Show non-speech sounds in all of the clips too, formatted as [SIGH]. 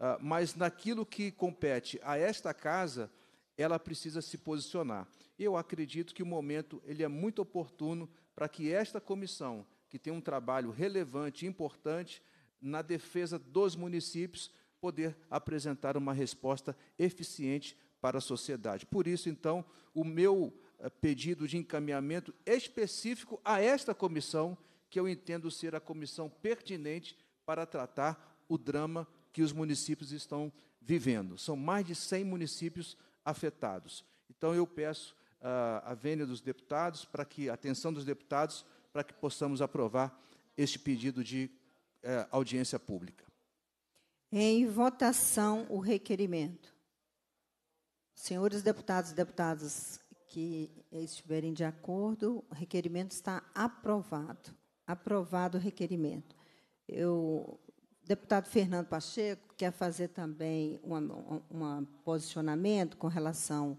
Ah, mas naquilo que compete a esta casa, ela precisa se posicionar. Eu acredito que o momento ele é muito oportuno para que esta comissão, que tem um trabalho relevante e importante na defesa dos municípios, poder apresentar uma resposta eficiente para a sociedade. Por isso, então, o meu eh, pedido de encaminhamento específico a esta comissão, que eu entendo ser a comissão pertinente para tratar o drama que os municípios estão vivendo. São mais de 100 municípios afetados. Então, eu peço uh, a vênia dos deputados, para que a atenção dos deputados, para que possamos aprovar este pedido de uh, audiência pública. Em votação, o requerimento. Senhores deputados e deputadas que estiverem de acordo, o requerimento está aprovado. Aprovado o requerimento. Eu deputado Fernando Pacheco quer fazer também um posicionamento com relação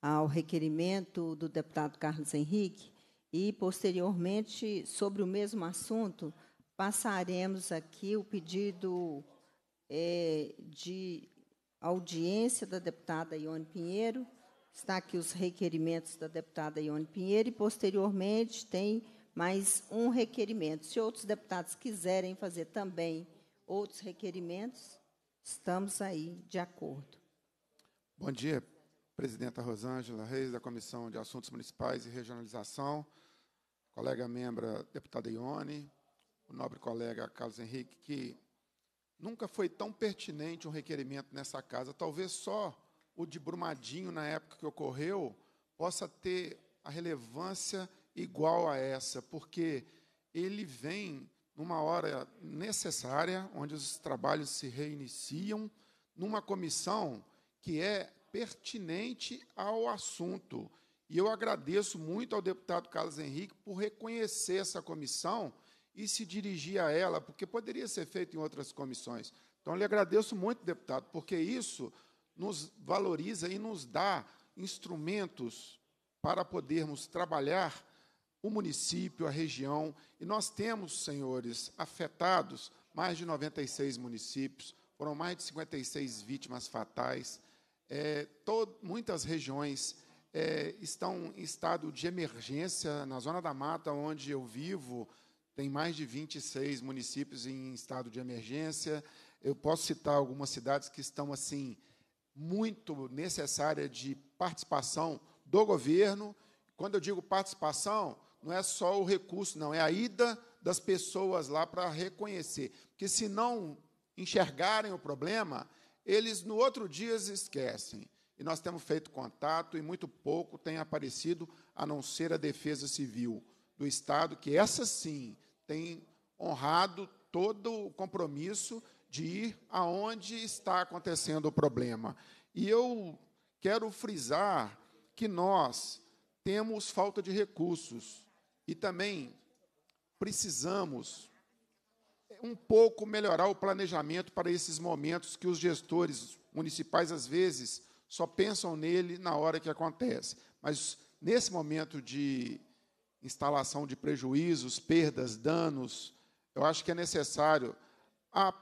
ao requerimento do deputado Carlos Henrique e, posteriormente, sobre o mesmo assunto, passaremos aqui o pedido é, de audiência da deputada Ione Pinheiro. Está aqui os requerimentos da deputada Ione Pinheiro e, posteriormente, tem mais um requerimento. Se outros deputados quiserem fazer também outros requerimentos, estamos aí de acordo. Bom dia, presidenta Rosângela Reis, da Comissão de Assuntos Municipais e Regionalização, colega membra deputada Ione, o nobre colega Carlos Henrique, que nunca foi tão pertinente um requerimento nessa casa, talvez só o de Brumadinho, na época que ocorreu, possa ter a relevância igual a essa, porque ele vem numa hora necessária, onde os trabalhos se reiniciam, numa comissão que é pertinente ao assunto. E eu agradeço muito ao deputado Carlos Henrique por reconhecer essa comissão e se dirigir a ela, porque poderia ser feito em outras comissões. Então, lhe agradeço muito, deputado, porque isso nos valoriza e nos dá instrumentos para podermos trabalhar o município, a região. E nós temos, senhores, afetados mais de 96 municípios, foram mais de 56 vítimas fatais. É, muitas regiões é, estão em estado de emergência. Na Zona da Mata, onde eu vivo, tem mais de 26 municípios em estado de emergência. Eu posso citar algumas cidades que estão assim muito necessária de participação do governo. Quando eu digo participação, não é só o recurso, não, é a ida das pessoas lá para reconhecer. Porque se não enxergarem o problema, eles no outro dia esquecem. E nós temos feito contato e muito pouco tem aparecido, a não ser a Defesa Civil do Estado, que essa sim tem honrado todo o compromisso de ir aonde está acontecendo o problema. E eu quero frisar que nós temos falta de recursos. E também precisamos um pouco melhorar o planejamento para esses momentos que os gestores municipais, às vezes, só pensam nele na hora que acontece. Mas nesse momento de instalação de prejuízos, perdas, danos, eu acho que é necessário a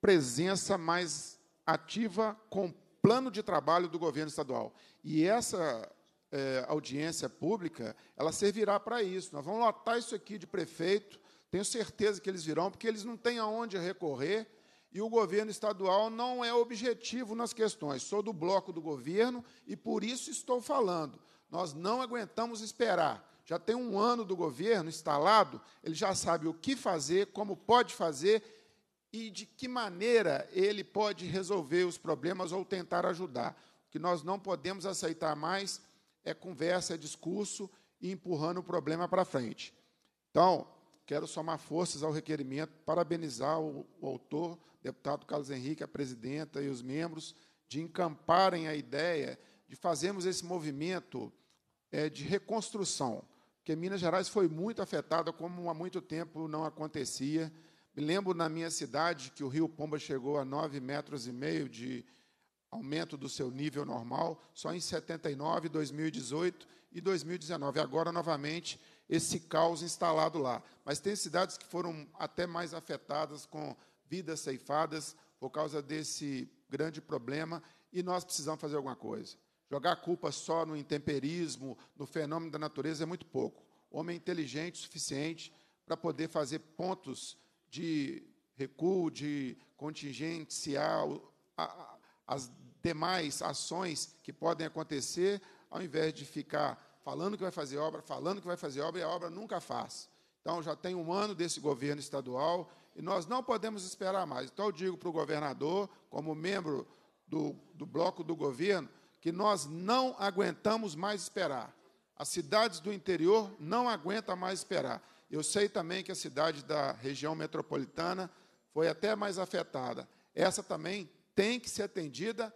presença mais ativa com plano de trabalho do governo estadual. E essa é, audiência pública, ela servirá para isso. Nós vamos lotar isso aqui de prefeito, tenho certeza que eles virão, porque eles não têm aonde recorrer e o governo estadual não é objetivo nas questões. Sou do bloco do governo e por isso estou falando. Nós não aguentamos esperar. Já tem um ano do governo instalado, ele já sabe o que fazer, como pode fazer e de que maneira ele pode resolver os problemas ou tentar ajudar. O que nós não podemos aceitar mais é conversa, é discurso e empurrando o problema para frente. Então, quero somar forças ao requerimento, parabenizar o, o autor, deputado Carlos Henrique, a presidenta e os membros, de encamparem a ideia de fazermos esse movimento é, de reconstrução, porque Minas Gerais foi muito afetada, como há muito tempo não acontecia. Me lembro na minha cidade que o Rio Pomba chegou a 9 metros e meio de, aumento do seu nível normal só em 79, 2018 e 2019. Agora, novamente, esse caos instalado lá. Mas tem cidades que foram até mais afetadas, com vidas ceifadas, por causa desse grande problema, e nós precisamos fazer alguma coisa. Jogar a culpa só no intemperismo, no fenômeno da natureza, é muito pouco. O homem é inteligente o suficiente para poder fazer pontos de recuo, de contingenciar as demais ações que podem acontecer, ao invés de ficar falando que vai fazer obra, falando que vai fazer obra, e a obra nunca faz. Então, já tem um ano desse governo estadual e nós não podemos esperar mais. Então, eu digo para o governador, como membro do, do bloco do governo, que nós não aguentamos mais esperar. As cidades do interior não aguentam mais esperar. Eu sei também que a cidade da região metropolitana foi até mais afetada. Essa também tem que ser atendida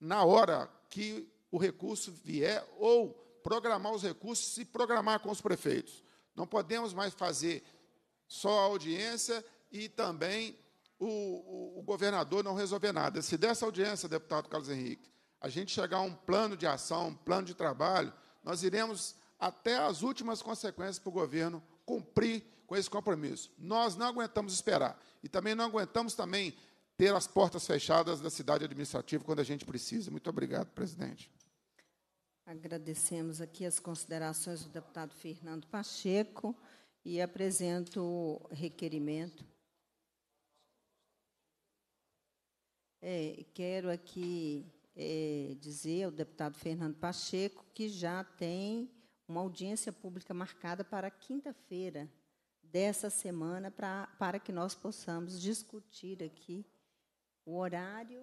na hora que o recurso vier ou programar os recursos e programar com os prefeitos. Não podemos mais fazer só a audiência e também o, o, o, governador não resolver nada. Se dessa audiência, deputado Carlos Henrique, a gente chegar a um plano de ação, um plano de trabalho, nós iremos até as últimas consequências para o governo cumprir com esse compromisso. Nós não aguentamos esperar e também não aguentamos também ter as portas fechadas da cidade administrativa quando a gente precisa. Muito obrigado, presidente. Agradecemos aqui as considerações do deputado Fernando Pacheco e apresento o requerimento. É, quero aqui é, dizer ao deputado Fernando Pacheco que já tem uma audiência pública marcada para quinta-feira dessa semana pra, para que nós possamos discutir aqui o horário.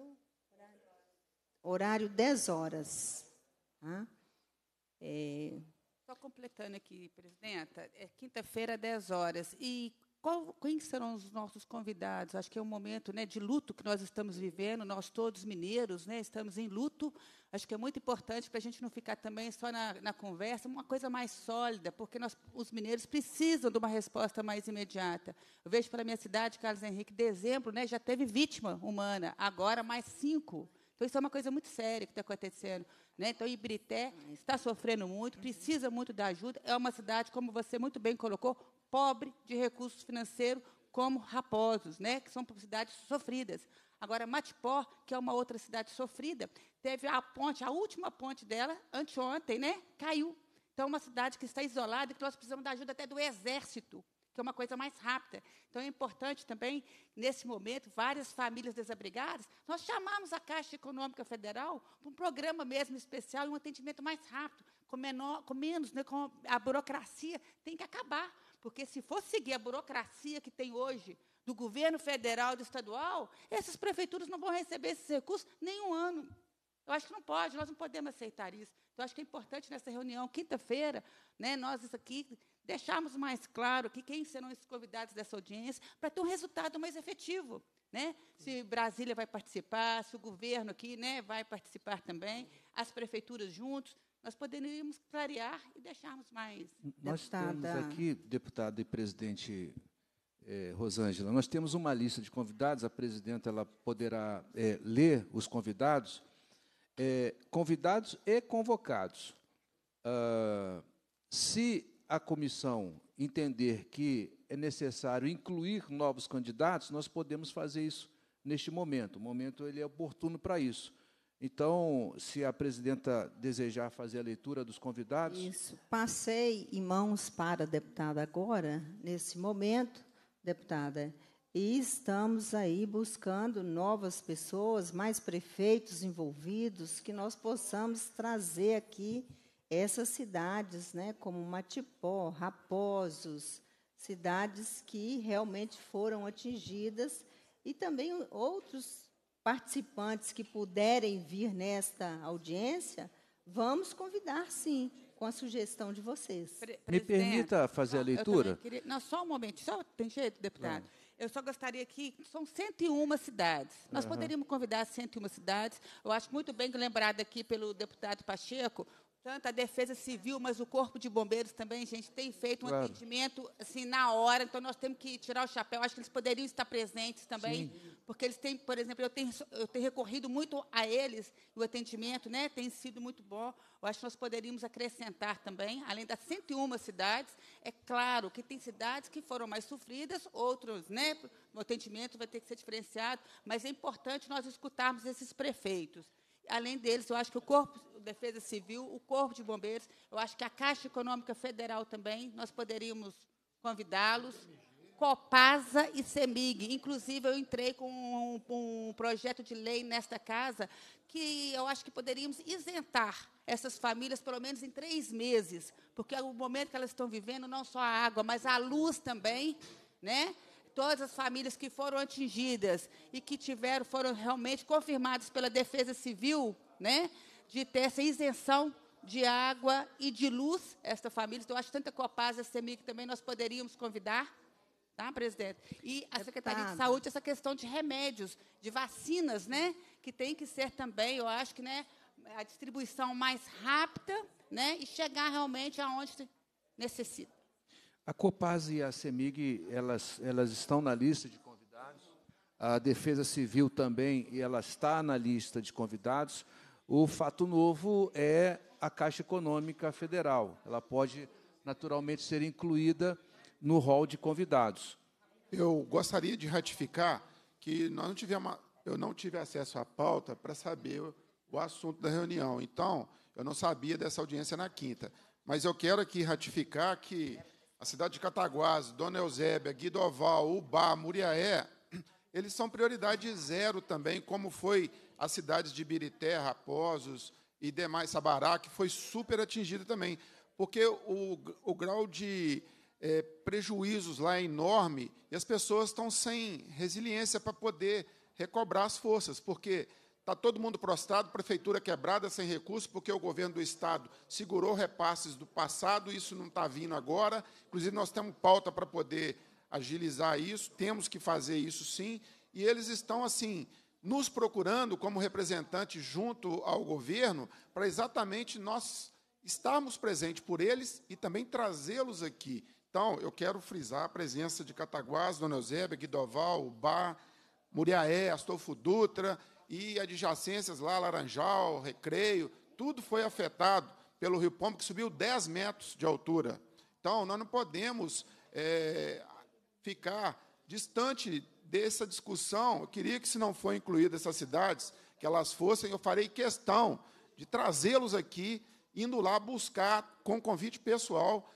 Horário 10 horas. Tá? É, só completando aqui, presidenta, é quinta-feira, 10 horas. E qual, quem serão os nossos convidados? Acho que é um momento né, de luto que nós estamos vivendo, nós todos mineiros né, estamos em luto. Acho que é muito importante para a gente não ficar também só na, na, conversa, uma coisa mais sólida, porque nós, os mineiros precisam de uma resposta mais imediata. Eu vejo pela minha cidade, Carlos Henrique, dezembro né, já teve vítima humana, agora mais cinco. Então, isso é uma coisa muito séria que está acontecendo. Né? Então, Ibrité está sofrendo muito, precisa muito da ajuda. É uma cidade, como você muito bem colocou, pobre de recursos financeiros, como Raposos, né, que são cidades sofridas. Agora, Matipó, que é uma outra cidade sofrida, teve a ponte, a última ponte dela, anteontem, né, caiu. Então, é uma cidade que está isolada, que nós precisamos da ajuda até do exército, que é uma coisa mais rápida. Então, é importante também, nesse momento, várias famílias desabrigadas, nós chamarmos a Caixa Econômica Federal para um programa mesmo especial e um atendimento mais rápido, com, menor, com menos, né, com a burocracia tem que acabar porque se for seguir a burocracia que tem hoje do governo federal e do estadual, essas prefeituras não vão receber esses recursos nenhum ano. Eu acho que não pode, nós não podemos aceitar isso. Então, acho que é importante nessa reunião, quinta-feira, né, nós isso aqui deixarmos mais claro que quem serão os convidados dessa audiência para ter um resultado mais efetivo. Né? Se Brasília vai participar, se o governo aqui né, vai participar também, as prefeituras juntos, nós poderíamos clarear e deixarmos mais. Nós deputada. temos aqui, deputada e presidente eh, Rosângela, nós temos uma lista de convidados, a presidenta ela poderá eh, ler os convidados, eh, convidados e convocados. Ah, se a comissão entender que é necessário incluir novos candidatos, nós podemos fazer isso neste momento. O momento ele é oportuno para isso. Então, se a presidenta desejar fazer a leitura dos convidados. Isso. Passei em mãos para a deputada agora, nesse momento, deputada. E estamos aí buscando novas pessoas, mais prefeitos envolvidos, que nós possamos trazer aqui essas cidades, né, como Matipó, Raposos, cidades que realmente foram atingidas, e também outros participantes que puderem vir nesta audiência, vamos convidar sim, com a sugestão de vocês. Pre Me permita fazer a leitura? Queria, não, só um momento, só tem jeito, deputado. Não. Eu só gostaria que são 101 cidades. Nós uhum. poderíamos convidar 101 cidades. Eu acho muito bem lembrado aqui pelo deputado Pacheco, tanto a Defesa Civil, mas o Corpo de Bombeiros também, gente, tem feito um claro. atendimento assim na hora. Então nós temos que tirar o chapéu. Acho que eles poderiam estar presentes também. Sim porque eles têm, por exemplo, eu tenho, eu tenho recorrido muito a eles, o atendimento né, tem sido muito bom. Eu acho que nós poderíamos acrescentar também, além das 101 cidades, é claro que tem cidades que foram mais sofridas, outros, né, o atendimento vai ter que ser diferenciado, mas é importante nós escutarmos esses prefeitos. Além deles, eu acho que o Corpo de Defesa Civil, o Corpo de Bombeiros, eu acho que a Caixa Econômica Federal também, nós poderíamos convidá-los Copasa e Semig. Inclusive, eu entrei com um, um projeto de lei nesta casa que eu acho que poderíamos isentar essas famílias pelo menos em três meses, porque é o momento que elas estão vivendo, não só a água, mas a luz também, né? Todas as famílias que foram atingidas e que tiveram, foram realmente confirmadas pela Defesa Civil, né? De ter essa isenção de água e de luz, esta família. Então, eu acho que tanto a Copasa, a Semig também nós poderíamos convidar Tá, presidente? E a Secretaria Deputado. de Saúde, essa questão de remédios, de vacinas, né? Que tem que ser também, eu acho que, né? A distribuição mais rápida, né? E chegar realmente aonde necessita. A Copaz e a CEMIG, elas, elas estão na lista de convidados. A Defesa Civil também, e ela está na lista de convidados. O fato novo é a Caixa Econômica Federal. Ela pode, naturalmente, ser incluída no hall de convidados. Eu gostaria de ratificar que nós não tivemos, eu não tive acesso à pauta para saber o assunto da reunião. Então, eu não sabia dessa audiência na quinta. Mas eu quero aqui ratificar que a cidade de Cataguases, Dona Eusébia, Guidoval, Ubá, Muriaé, [CLEARS THROAT] eles são prioridade zero também, como foi as cidades de Birité, Raposos e demais, Sabará, que foi super atingida também. Porque o, o grau de é, prejuízos lá enorme e as pessoas estão sem resiliência para poder recobrar as forças, porque está todo mundo prostrado, prefeitura quebrada, sem recursos, porque o governo do Estado segurou repasses do passado, isso não está vindo agora. Inclusive, nós temos pauta para poder agilizar isso, temos que fazer isso sim, e eles estão assim nos procurando como representante junto ao governo para exatamente nós estarmos presentes por eles e também trazê-los aqui então, eu quero frisar a presença de Cataguás, Dona Eusébia, Guidoval, Ubá, Muriaé, Astolfo Dutra e adjacências lá, Laranjal, Recreio, tudo foi afetado pelo Rio Pombo, que subiu 10 metros de altura. Então, nós não podemos é, ficar distante dessa discussão. Eu queria que, se não for incluídas essas cidades, que elas fossem, eu farei questão de trazê-los aqui, indo lá buscar, com convite pessoal,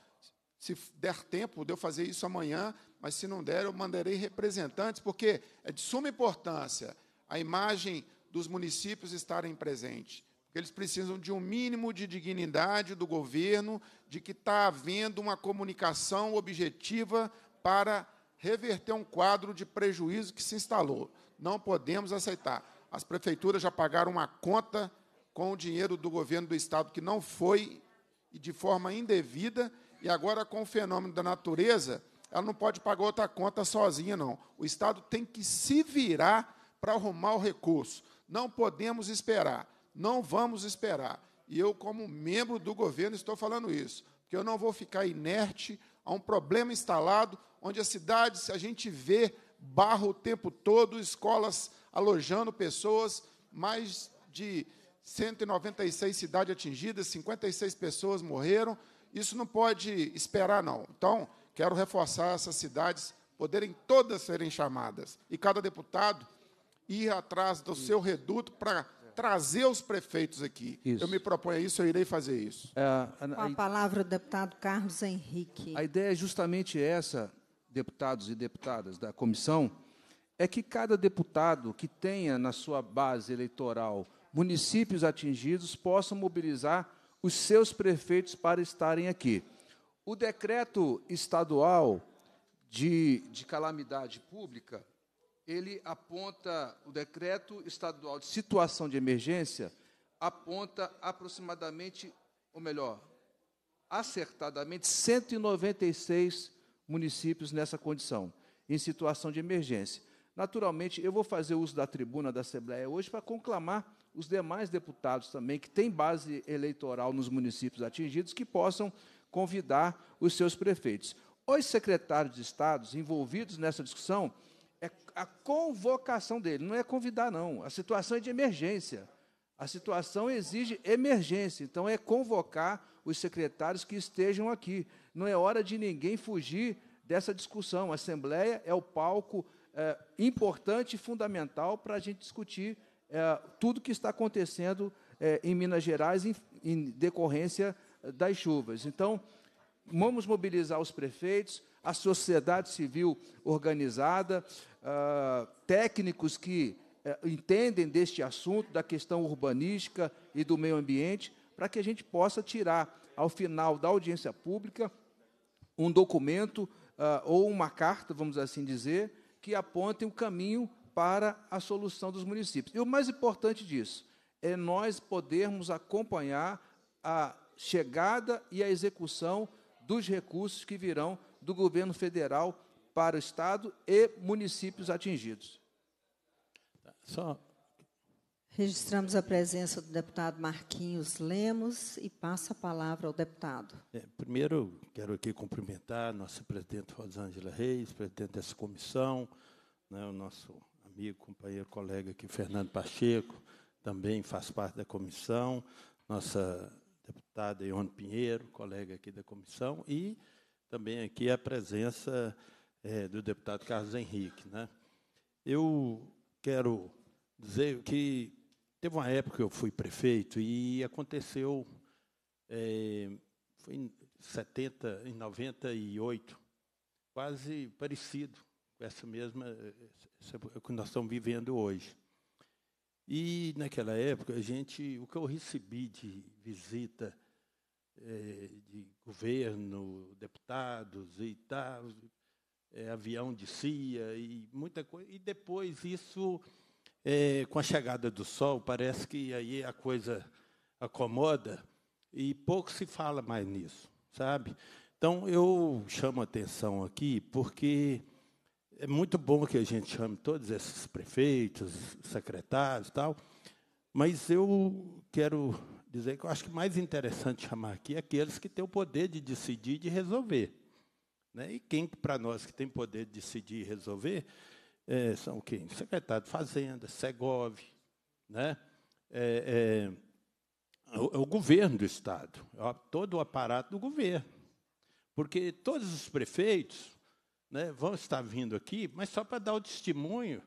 se der tempo de eu fazer isso amanhã, mas se não der, eu mandarei representantes, porque é de suma importância a imagem dos municípios estarem presentes. Porque eles precisam de um mínimo de dignidade do governo, de que está havendo uma comunicação objetiva para reverter um quadro de prejuízo que se instalou. Não podemos aceitar. As prefeituras já pagaram uma conta com o dinheiro do governo do Estado que não foi, e de forma indevida, e agora, com o fenômeno da natureza, ela não pode pagar outra conta sozinha, não. O Estado tem que se virar para arrumar o recurso. Não podemos esperar, não vamos esperar. E eu, como membro do governo, estou falando isso, porque eu não vou ficar inerte a um problema instalado, onde a cidade, se a gente vê barro o tempo todo, escolas alojando pessoas, mais de 196 cidades atingidas, 56 pessoas morreram, isso não pode esperar, não. Então, quero reforçar essas cidades poderem todas serem chamadas e cada deputado ir atrás do isso. seu reduto para trazer os prefeitos aqui. Isso. Eu me proponho isso, eu irei fazer isso. É, Com a palavra deputado Carlos Henrique. A ideia é justamente essa, deputados e deputadas da comissão, é que cada deputado que tenha na sua base eleitoral municípios atingidos possa mobilizar os seus prefeitos para estarem aqui. O decreto estadual de, de calamidade pública, ele aponta, o decreto estadual de situação de emergência, aponta aproximadamente, ou melhor, acertadamente, 196 municípios nessa condição, em situação de emergência. Naturalmente, eu vou fazer uso da tribuna da Assembleia hoje para conclamar os demais deputados também, que têm base eleitoral nos municípios atingidos, que possam convidar os seus prefeitos. Os secretários de Estado envolvidos nessa discussão, é a convocação dele, não é convidar, não. A situação é de emergência. A situação exige emergência, então é convocar os secretários que estejam aqui. Não é hora de ninguém fugir dessa discussão. A Assembleia é o palco é, importante e fundamental para a gente discutir é, tudo que está acontecendo é, em Minas Gerais em, em decorrência eh, das chuvas. Então, vamos mobilizar os prefeitos, a sociedade civil organizada, ah, técnicos que eh, entendem deste assunto, da questão urbanística e do meio ambiente, para que a gente possa tirar, ao final da audiência pública, um documento ah, ou uma carta, vamos assim dizer, que apontem o caminho para a solução dos municípios. E o mais importante disso é nós podermos acompanhar a chegada e a execução dos recursos que virão do governo federal para o Estado e municípios atingidos. Só. Registramos a presença do deputado Marquinhos Lemos e passo a palavra ao deputado. É, primeiro, quero aqui cumprimentar a nossa presidente Rosângela Reis, presidente dessa comissão, né, o nosso amigo, companheiro, colega aqui, Fernando Pacheco, também faz parte da comissão, nossa deputada Ione Pinheiro, colega aqui da comissão, e também aqui a presença é, do deputado Carlos Henrique. Né? Eu quero dizer que teve uma época que eu fui prefeito e aconteceu, é, foi em 70, em 98, quase parecido essa mesma essa, que nós estamos vivendo hoje. E naquela época a gente, o que eu recebi de visita é, de governo, deputados e tal, é, avião de CIA e muita coisa. E depois isso, é, com a chegada do sol, parece que aí a coisa acomoda e pouco se fala mais nisso, sabe? Então eu chamo a atenção aqui porque é muito bom que a gente chame todos esses prefeitos, secretários e tal, mas eu quero dizer que eu acho que mais interessante chamar aqui é aqueles que têm o poder de decidir e de resolver. Né? E quem, para nós, que tem poder de decidir e resolver, é, são quem? Secretário de Fazenda, Segov, né? É, é, o, é o, governo do Estado, é todo o aparato do governo. Porque todos os prefeitos, né, vão estar vindo aqui, mas só para dar o testemunho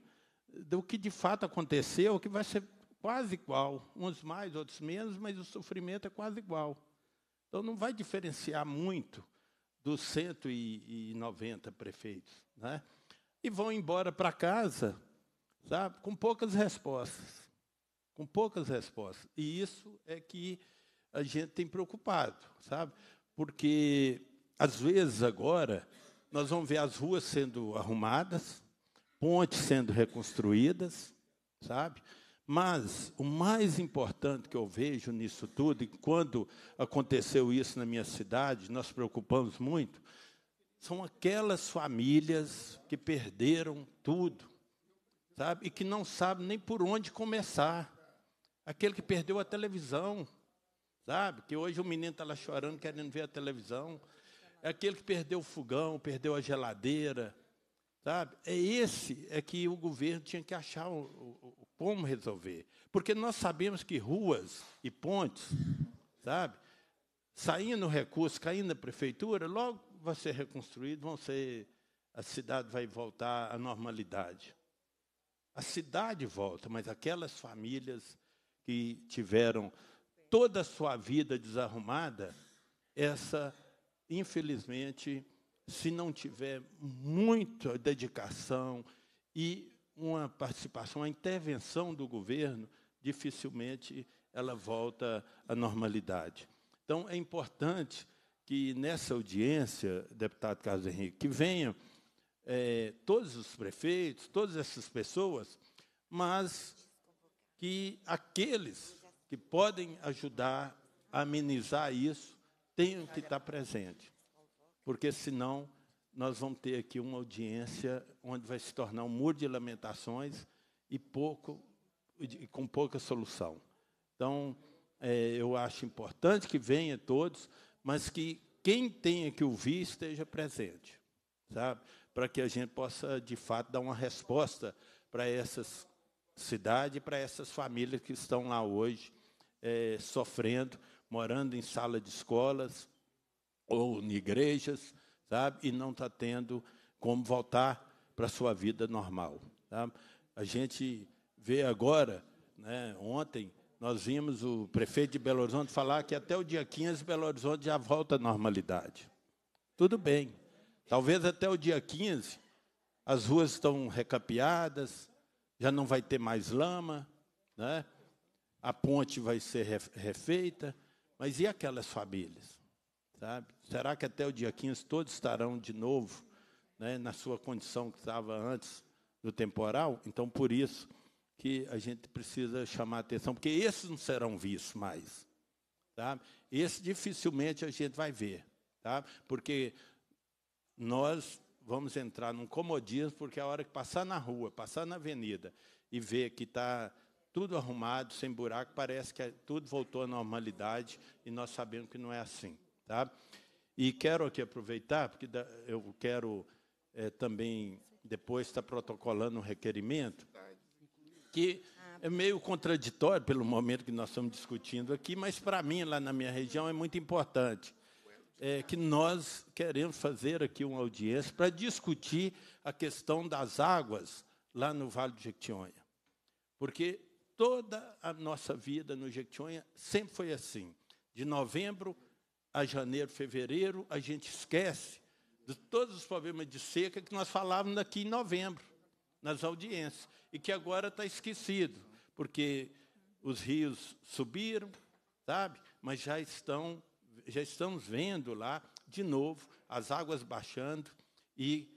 do que de fato aconteceu, que vai ser quase igual, uns mais, outros menos, mas o sofrimento é quase igual. Então não vai diferenciar muito dos 190 prefeitos, né? E vão embora para casa, sabe, com poucas respostas. Com poucas respostas. E isso é que a gente tem preocupado, sabe? Porque às vezes agora nós vamos ver as ruas sendo arrumadas, pontes sendo reconstruídas, sabe? Mas o mais importante que eu vejo nisso tudo, e quando aconteceu isso na minha cidade, nós preocupamos muito, são aquelas famílias que perderam tudo, sabe? E que não sabem nem por onde começar. Aquele que perdeu a televisão, sabe? Que hoje o menino está lá chorando, querendo ver a televisão é aquele que perdeu o fogão, perdeu a geladeira, sabe? É esse é que o governo tinha que achar o, o, como resolver, porque nós sabemos que ruas e pontes, sabe? Saindo o recurso, caindo na prefeitura, logo vai ser reconstruído, vão ser a cidade vai voltar à normalidade. A cidade volta, mas aquelas famílias que tiveram toda a sua vida desarrumada, essa infelizmente, se não tiver muita dedicação e uma participação, uma intervenção do governo, dificilmente ela volta à normalidade. Então, é importante que nessa audiência, deputado Carlos Henrique, que venham é, todos os prefeitos, todas essas pessoas, mas que aqueles que podem ajudar a amenizar isso tenho que estar presente, porque senão nós vamos ter aqui uma audiência onde vai se tornar um muro de lamentações e pouco e com pouca solução. Então, é, eu acho importante que venha todos, mas que quem tenha que ouvir esteja presente, sabe? Para que a gente possa, de fato, dar uma resposta para essas cidades, para essas famílias que estão lá hoje é, sofrendo morando em sala de escolas ou em igrejas, sabe? E não está tendo como voltar para a sua vida normal. Tá? A gente vê agora, né, ontem, nós vimos o prefeito de Belo Horizonte falar que até o dia 15 Belo Horizonte já volta à normalidade. Tudo bem. Talvez até o dia 15 as ruas estão recapeadas, já não vai ter mais lama, né? a ponte vai ser refeita, mas e aquelas famílias? Sabe? Será que até o dia 15 todos estarão de novo né, na sua condição que estava antes do temporal? Então, por isso que a gente precisa chamar atenção, porque esses não serão vistos mais. Tá? Esse dificilmente a gente vai ver, tá? porque nós vamos entrar num comodismo, porque a hora que passar na rua, passar na avenida e ver que está tudo arrumado, sem buraco, parece que tudo voltou à normalidade e nós sabemos que não é assim. Tá? E quero aqui aproveitar, porque eu quero é, também depois estar tá protocolando um requerimento, que é meio contraditório pelo momento que nós estamos discutindo aqui, mas para mim, lá na minha região, é muito importante. É que nós queremos fazer aqui uma audiência para discutir a questão das águas lá no Vale do Jequitinhonha. Porque toda a nossa vida no Jequitinhonha sempre foi assim. De novembro a janeiro, fevereiro, a gente esquece de todos os problemas de seca que nós falávamos aqui em novembro, nas audiências, e que agora está esquecido, porque os rios subiram, sabe? Mas já estão, já estamos vendo lá de novo as águas baixando e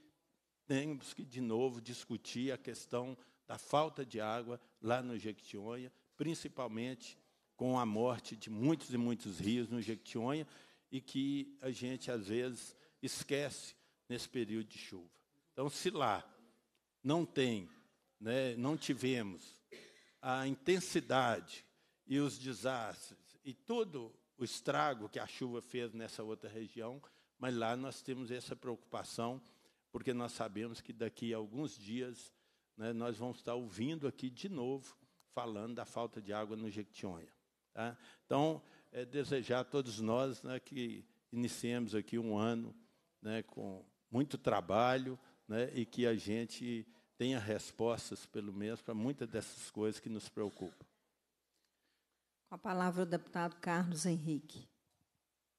temos que de novo discutir a questão da falta de água lá no Jequitinhonha, principalmente com a morte de muitos e muitos rios no Jequitinhonha, e que a gente, às vezes, esquece nesse período de chuva. Então, se lá não tem, né, não tivemos a intensidade e os desastres e todo o estrago que a chuva fez nessa outra região, mas lá nós temos essa preocupação, porque nós sabemos que daqui a alguns dias né, nós vamos estar ouvindo aqui de novo, falando da falta de água no Jequitinhonha. Tá? Então, é desejar a todos nós né, que iniciemos aqui um ano né, com muito trabalho né, e que a gente tenha respostas, pelo menos, para muitas dessas coisas que nos preocupam. Com a palavra o deputado Carlos Henrique.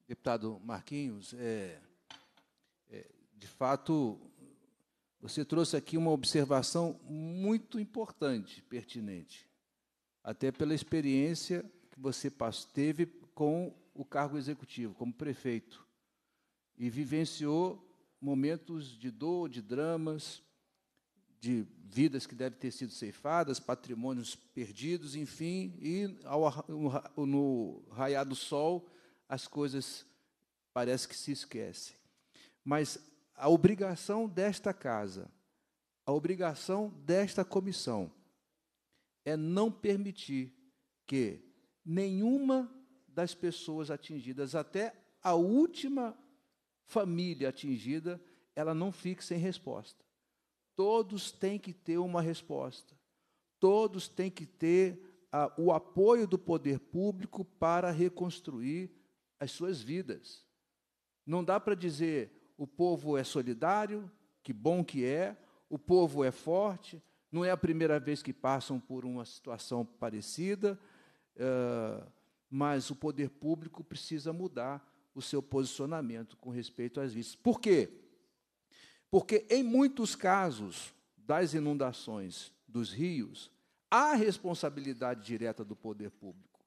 Deputado Marquinhos, é, é de fato, você trouxe aqui uma observação muito importante, pertinente, até pela experiência que você teve com o cargo executivo, como prefeito, e vivenciou momentos de dor, de dramas, de vidas que devem ter sido ceifadas, patrimônios perdidos, enfim, e ao, no, raiar do sol as coisas parece que se esquecem. Mas a obrigação desta casa, a obrigação desta comissão é não permitir que nenhuma das pessoas atingidas, até a última família atingida, ela não fique sem resposta. Todos têm que ter uma resposta. Todos têm que ter ah, o apoio do poder público para reconstruir as suas vidas. Não dá para dizer, o povo é solidário, que bom que é, o povo é forte, não é a primeira vez que passam por uma situação parecida, uh, mas o poder público precisa mudar o seu posicionamento com respeito às vítimas. Por quê? Porque em muitos casos das inundações dos rios, há responsabilidade direta do poder público.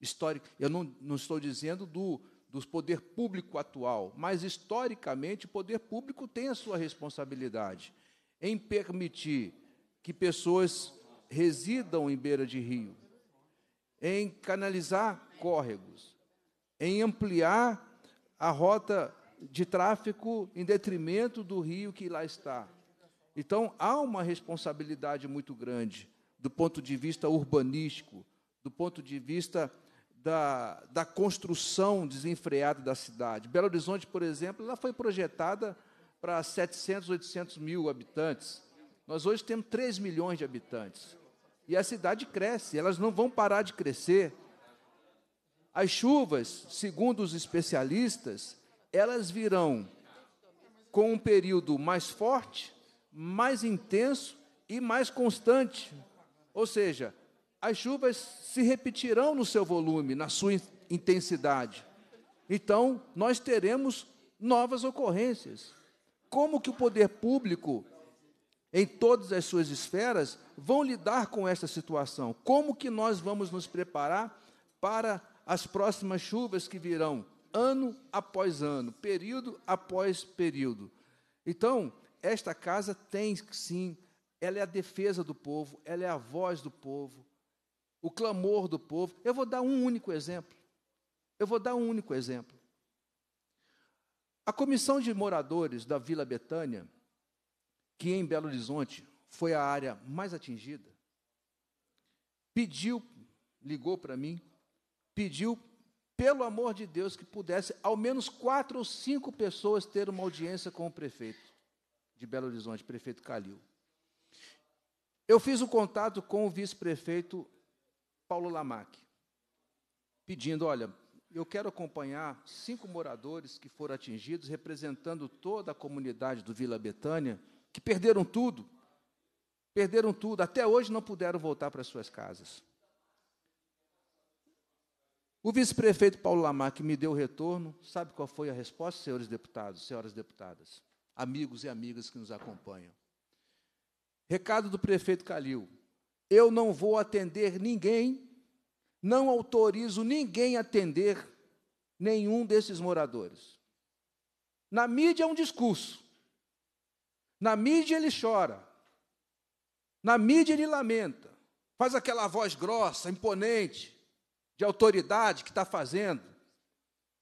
Histórico, eu não, não estou dizendo do dos poder público atual, mas historicamente o poder público tem a sua responsabilidade em permitir que pessoas residam em beira de rio, em canalizar córregos, em ampliar a rota de tráfego em detrimento do rio que lá está. Então, há uma responsabilidade muito grande do ponto de vista urbanístico, do ponto de vista da, da construção desenfreada da cidade. Belo Horizonte, por exemplo, ela foi projetada para 700, 800 mil habitantes. Nós hoje temos 3 milhões de habitantes. E a cidade cresce, elas não vão parar de crescer. As chuvas, segundo os especialistas, elas virão com um período mais forte, mais intenso e mais constante. Ou seja, as chuvas se repetirão no seu volume, na sua intensidade. Então, nós teremos novas ocorrências. Como que o poder público, em todas as suas esferas, vão lidar com essa situação? Como que nós vamos nos preparar para as próximas chuvas que virão, ano após ano, período após período? Então, esta casa tem sim, ela é a defesa do povo, ela é a voz do povo, o clamor do povo. Eu vou dar um único exemplo. Eu vou dar um único exemplo. A comissão de moradores da Vila Betânia, que em Belo Horizonte foi a área mais atingida, pediu, ligou para mim, pediu, pelo amor de Deus, que pudesse ao menos quatro ou cinco pessoas ter uma audiência com o prefeito de Belo Horizonte, prefeito Calil. Eu fiz o um contato com o vice-prefeito Paulo Lamac, pedindo: olha, eu quero acompanhar cinco moradores que foram atingidos, representando toda a comunidade do Vila Betânia, que perderam tudo, perderam tudo, até hoje não puderam voltar para suas casas. O vice-prefeito Paulo Lamac me deu o retorno. Sabe qual foi a resposta, senhores deputados, senhoras deputadas, amigos e amigas que nos acompanham? Recado do prefeito Calil eu não vou atender ninguém, não autorizo ninguém a atender nenhum desses moradores. Na mídia é um discurso. Na mídia ele chora. Na mídia ele lamenta. Faz aquela voz grossa, imponente, de autoridade que está fazendo.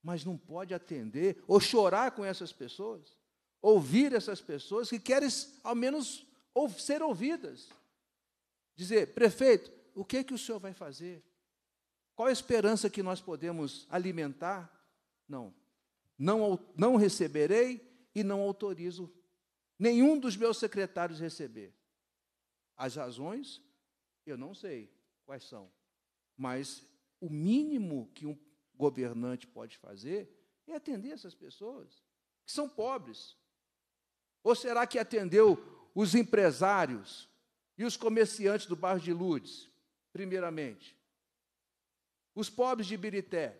Mas não pode atender ou chorar com essas pessoas, ouvir essas pessoas que querem, ao menos, ser ouvidas dizer: prefeito, o que, é que o senhor vai fazer? Qual a esperança que nós podemos alimentar? Não, não, não receberei e não autorizo nenhum dos meus secretários receber. As razões, eu não sei quais são, mas o mínimo que um governante pode fazer é atender essas pessoas que são pobres. Ou será que atendeu os empresários, e os comerciantes do bairro de Lourdes, primeiramente. Os pobres de Ibirité,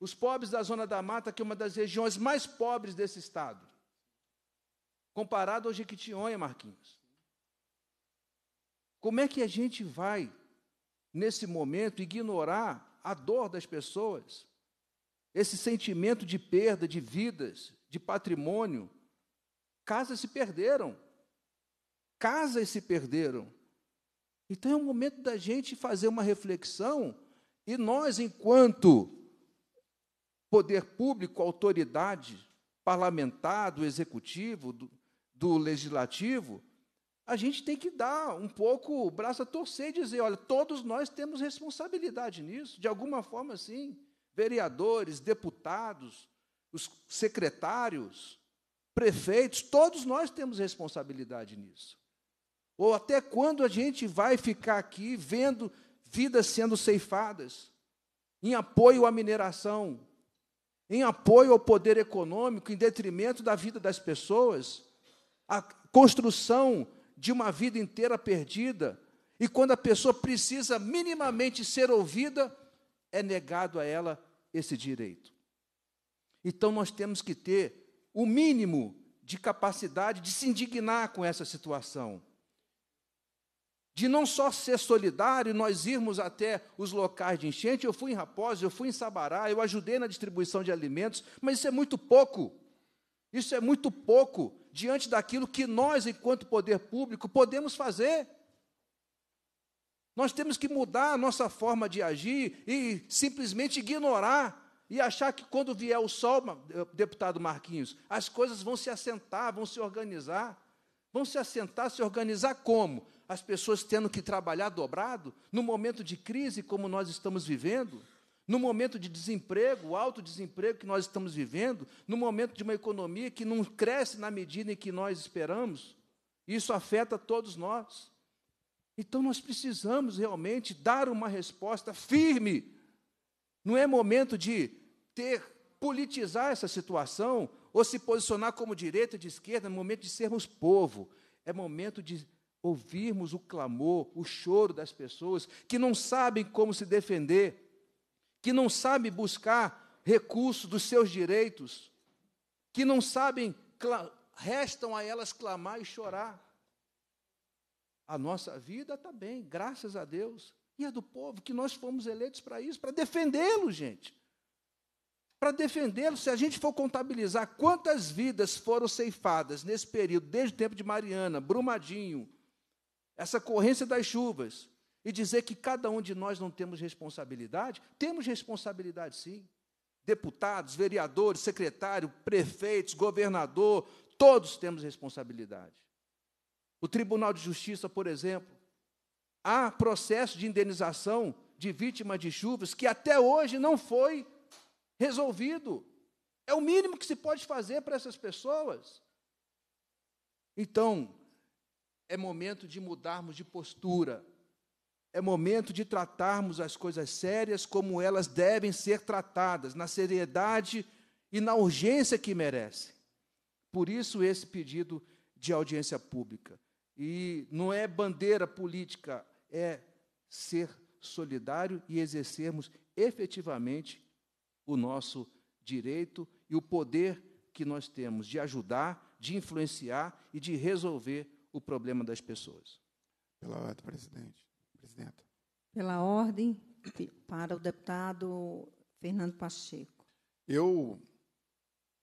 os pobres da Zona da Mata, que é uma das regiões mais pobres desse estado, comparado ao Jequitinhonha, Marquinhos. Como é que a gente vai, nesse momento, ignorar a dor das pessoas, esse sentimento de perda de vidas, de patrimônio? Casas se perderam, casas se perderam. Então é o momento da gente fazer uma reflexão e nós, enquanto poder público, autoridade parlamentar, do executivo, do, do legislativo, a gente tem que dar um pouco o braço a torcer e dizer: olha, todos nós temos responsabilidade nisso, de alguma forma, sim. Vereadores, deputados, os secretários, prefeitos, todos nós temos responsabilidade nisso. Ou até quando a gente vai ficar aqui vendo vidas sendo ceifadas em apoio à mineração, em apoio ao poder econômico, em detrimento da vida das pessoas, a construção de uma vida inteira perdida, e quando a pessoa precisa minimamente ser ouvida, é negado a ela esse direito. Então nós temos que ter o mínimo de capacidade de se indignar com essa situação de não só ser solidário, nós irmos até os locais de enchente. Eu fui em Raposa, eu fui em Sabará, eu ajudei na distribuição de alimentos, mas isso é muito pouco. Isso é muito pouco diante daquilo que nós, enquanto poder público, podemos fazer. Nós temos que mudar a nossa forma de agir e simplesmente ignorar e achar que quando vier o sol, eh, deputado Marquinhos, as coisas vão se assentar, vão se organizar. Vão se assentar, se organizar como? as pessoas tendo que trabalhar dobrado, no momento de crise como nós estamos vivendo, no momento de desemprego, alto desemprego que nós estamos vivendo, no momento de uma economia que não cresce na medida em que nós esperamos, isso afeta todos nós. Então nós precisamos realmente dar uma resposta firme. Não é momento de ter politizar essa situação ou se posicionar como direita de esquerda, é momento de sermos povo, é momento de ouvirmos o clamor, o choro das pessoas que não sabem como se defender, que não sabem buscar recursos dos seus direitos, que não sabem, restam a elas clamar e chorar. A nossa vida está bem, graças a Deus. E a do povo, que nós fomos eleitos para isso, para defendê-lo, gente. Para defendê-lo, se a gente for contabilizar quantas vidas foram ceifadas nesse período, desde o tempo de Mariana, Brumadinho, essa corrência das chuvas, e dizer que cada um de nós não temos responsabilidade? Temos responsabilidade, sim. Deputados, vereadores, secretário, prefeitos, governador, todos temos responsabilidade. O Tribunal de Justiça, por exemplo, há processo de indenização de vítimas de chuvas que até hoje não foi resolvido. É o mínimo que se pode fazer para essas pessoas. Então, é momento de mudarmos de postura. É momento de tratarmos as coisas sérias como elas devem ser tratadas, na seriedade e na urgência que merecem. Por isso, esse pedido de audiência pública. E não é bandeira política, é ser solidário e exercermos efetivamente o nosso direito e o poder que nós temos de ajudar, de influenciar e de resolver o problema das pessoas. Pela ordem, presidente. Presidenta. Pela ordem, para o deputado Fernando Pacheco. Eu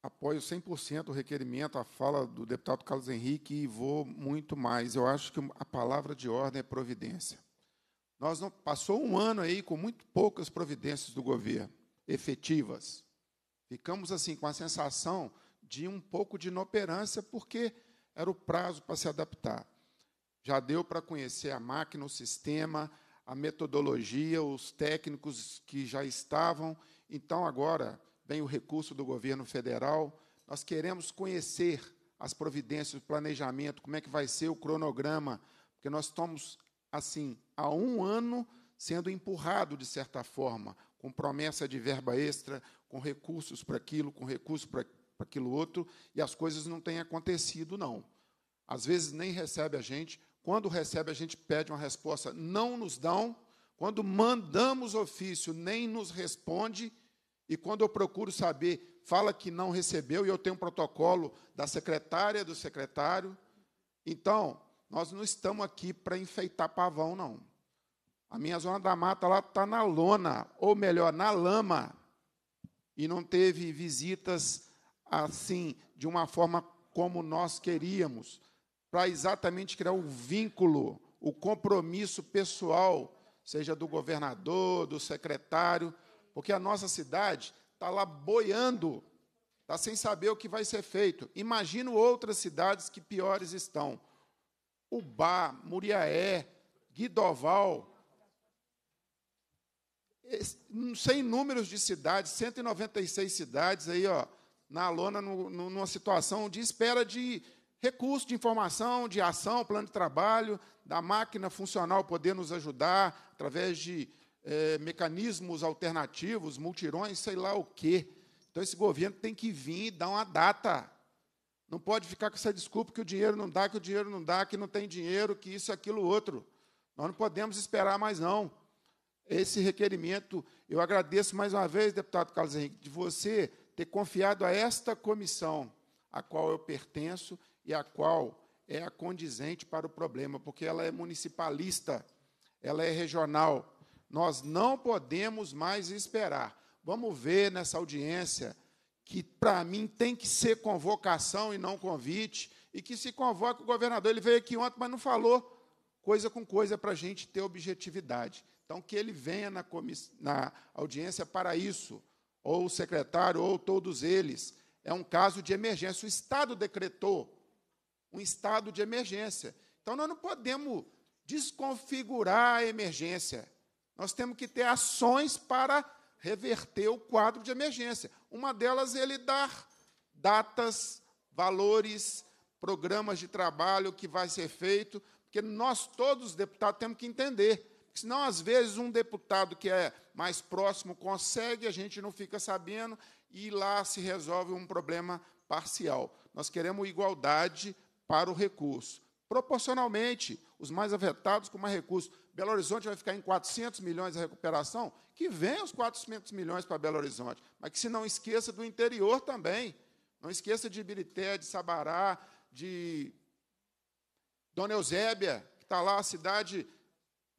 apoio 100% o requerimento, a fala do deputado Carlos Henrique e vou muito mais. Eu acho que a palavra de ordem é providência. Nós não, passou um ano aí com muito poucas providências do governo efetivas. Ficamos assim com a sensação de um pouco de inoperância, porque era o prazo para se adaptar. Já deu para conhecer a máquina, o sistema, a metodologia, os técnicos que já estavam. Então, agora, vem o recurso do governo federal. Nós queremos conhecer as providências, o planejamento, como é que vai ser o cronograma, porque nós estamos, assim, há um ano sendo empurrado, de certa forma, com promessa de verba extra, com recursos para aquilo, com recursos para para aquilo outro, e as coisas não têm acontecido, não. Às vezes nem recebe a gente. Quando recebe, a gente pede uma resposta, não nos dão. Quando mandamos ofício, nem nos responde. E quando eu procuro saber, fala que não recebeu, e eu tenho um protocolo da secretária do secretário. Então, nós não estamos aqui para enfeitar pavão, não. A minha zona da mata lá está na lona, ou melhor, na lama, e não teve visitas assim, de uma forma como nós queríamos, para exatamente criar o um vínculo, o um compromisso pessoal, seja do governador, do secretário, porque a nossa cidade está lá boiando, está sem saber o que vai ser feito. Imagino outras cidades que piores estão. Ubá, Muriaé, Guidoval, sem números de cidades, 196 cidades aí, ó, na lona no, no, numa situação de espera de recurso de informação, de ação, plano de trabalho, da máquina funcional poder nos ajudar através de é, mecanismos alternativos, multirões, sei lá o quê. Então, esse governo tem que vir e dar uma data. Não pode ficar com essa desculpa que o dinheiro não dá, que o dinheiro não dá, que não tem dinheiro, que isso, aquilo, outro. Nós não podemos esperar mais, não. Esse requerimento, eu agradeço mais uma vez, deputado Carlos Henrique, de você ter confiado a esta comissão, a qual eu pertenço e a qual é a condizente para o problema, porque ela é municipalista, ela é regional. Nós não podemos mais esperar. Vamos ver nessa audiência que para mim tem que ser convocação e não convite, e que se convoque o governador. Ele veio aqui ontem, mas não falou coisa com coisa para a gente ter objetividade. Então, que ele venha na, na audiência para isso, ou o secretário, ou todos eles. É um caso de emergência. O Estado decretou um estado de emergência. Então, nós não podemos desconfigurar a emergência. Nós temos que ter ações para reverter o quadro de emergência. Uma delas é ele dar datas, valores, programas de trabalho que vai ser feito, porque nós todos, deputados, temos que entender senão, às vezes, um deputado que é mais próximo consegue, a gente não fica sabendo, e lá se resolve um problema parcial. Nós queremos igualdade para o recurso. Proporcionalmente, os mais afetados com mais recursos. Belo Horizonte vai ficar em 400 milhões de recuperação, que venha os 400 milhões para Belo Horizonte, mas que se não esqueça do interior também. Não esqueça de Ibirité, de Sabará, de Dona Eusébia, que está lá, a cidade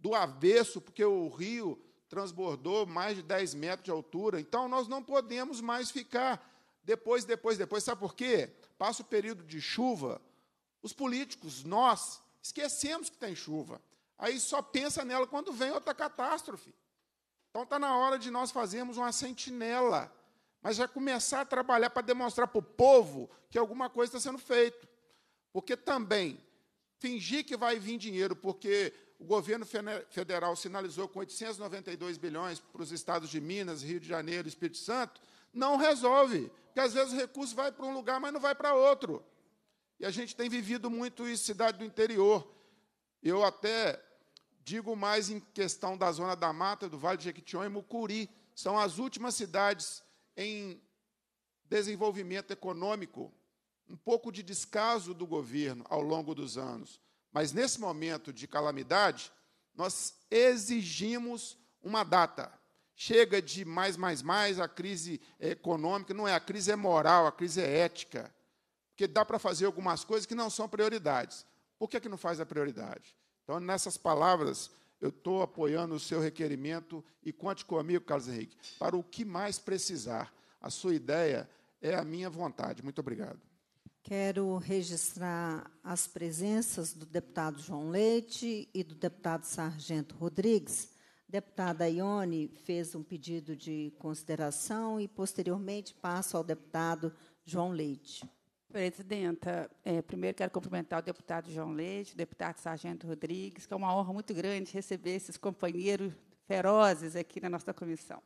do avesso, porque o rio transbordou mais de 10 metros de altura. Então, nós não podemos mais ficar depois, depois, depois. Sabe por quê? Passa o período de chuva, os políticos, nós, esquecemos que tem chuva. Aí só pensa nela quando vem outra catástrofe. Então está na hora de nós fazermos uma sentinela, mas já começar a trabalhar para demonstrar para o povo que alguma coisa está sendo feita. Porque também fingir que vai vir dinheiro, porque o governo federal sinalizou com 892 bilhões para os estados de Minas, Rio de Janeiro, e Espírito Santo, não resolve, porque às vezes o recurso vai para um lugar, mas não vai para outro. E a gente tem vivido muito isso, cidade do interior. Eu até digo mais em questão da zona da mata, do Vale de Jequitinhonha e Mucuri, são as últimas cidades em desenvolvimento econômico, um pouco de descaso do governo ao longo dos anos. Mas nesse momento de calamidade, nós exigimos uma data. Chega de mais, mais, mais, a crise econômica, não é, a crise é moral, a crise é ética. Porque dá para fazer algumas coisas que não são prioridades. Por que, é que não faz a prioridade? Então, nessas palavras, eu estou apoiando o seu requerimento e conte comigo, Carlos Henrique, para o que mais precisar. A sua ideia é a minha vontade. Muito obrigado. Quero registrar as presenças do deputado João Leite e do deputado Sargento Rodrigues. A deputada Ione fez um pedido de consideração e, posteriormente, passo ao deputado João Leite. Presidenta, é, primeiro quero cumprimentar o deputado João Leite, o deputado Sargento Rodrigues, que é uma honra muito grande receber esses companheiros ferozes aqui na nossa comissão.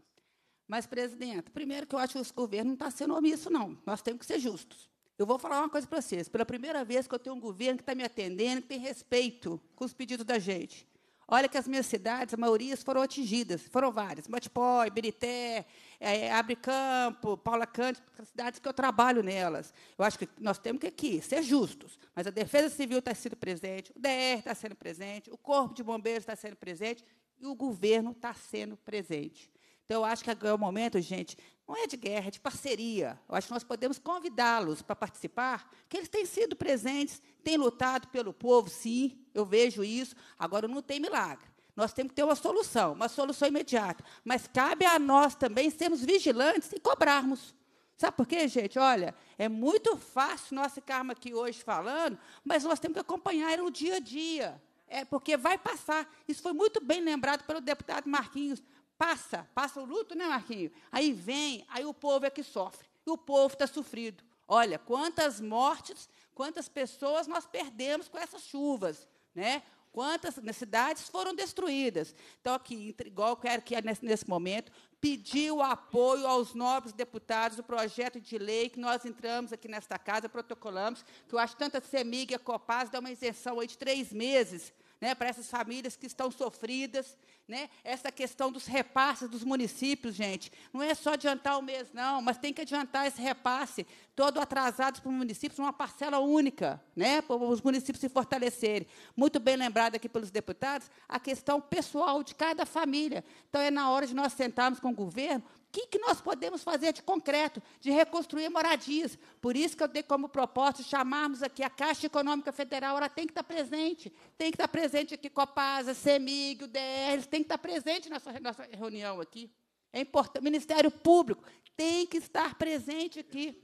Mas, presidenta, primeiro que eu acho que o governo não está sendo omisso, não. Nós temos que ser justos. Eu vou falar uma coisa para vocês. Pela primeira vez que eu tenho um governo que está me atendendo, que tem respeito com os pedidos da gente. Olha que as minhas cidades, a maioria foram atingidas, foram várias. Matipói, Berité, é, Abre Campo, Paula Cândido, cidades que eu trabalho nelas. Eu acho que nós temos que aqui ser justos, mas a Defesa Civil está sendo presente, o DR está sendo presente, o Corpo de Bombeiros está sendo presente e o governo está sendo presente. Então, eu acho que agora é o momento, gente, não é de guerra, é de parceria. Eu acho que nós podemos convidá-los para participar, que eles têm sido presentes, têm lutado pelo povo, sim, eu vejo isso. Agora, não tem milagre. Nós temos que ter uma solução, uma solução imediata. Mas cabe a nós também sermos vigilantes e cobrarmos. Sabe por quê, gente? Olha, é muito fácil nós ficarmos aqui hoje falando, mas nós temos que acompanhar o dia a dia. É porque vai passar. Isso foi muito bem lembrado pelo deputado Marquinhos. Passa, passa o luto, né, Marquinho? Aí vem, aí o povo é que sofre. E o povo está sofrido. Olha, quantas mortes, quantas pessoas nós perdemos com essas chuvas, né? Quantas cidades foram destruídas. Então, aqui, igual eu quero que nesse, nesse momento, pedir o apoio aos nobres deputados do projeto de lei que nós entramos aqui nesta casa, protocolamos, que eu acho tanto a CEMIG e a COPAS dá uma isenção aí de três meses né, para essas famílias que estão sofridas. Né? Essa questão dos repasses dos municípios, gente, não é só adiantar o mês, não, mas tem que adiantar esse repasse, todo atrasado para os municípios, uma parcela única, né, para os municípios se fortalecerem. Muito bem lembrado aqui pelos deputados, a questão pessoal de cada família. Então, é na hora de nós sentarmos com o governo que, que nós podemos fazer de concreto, de reconstruir moradias? Por isso que eu dei como proposta chamarmos aqui a Caixa Econômica Federal, ela tem que estar presente, tem que estar presente aqui Copasa, CEMIG, o DR, tem que estar presente nessa nossa reunião aqui. É importante, Ministério Público tem que estar presente aqui.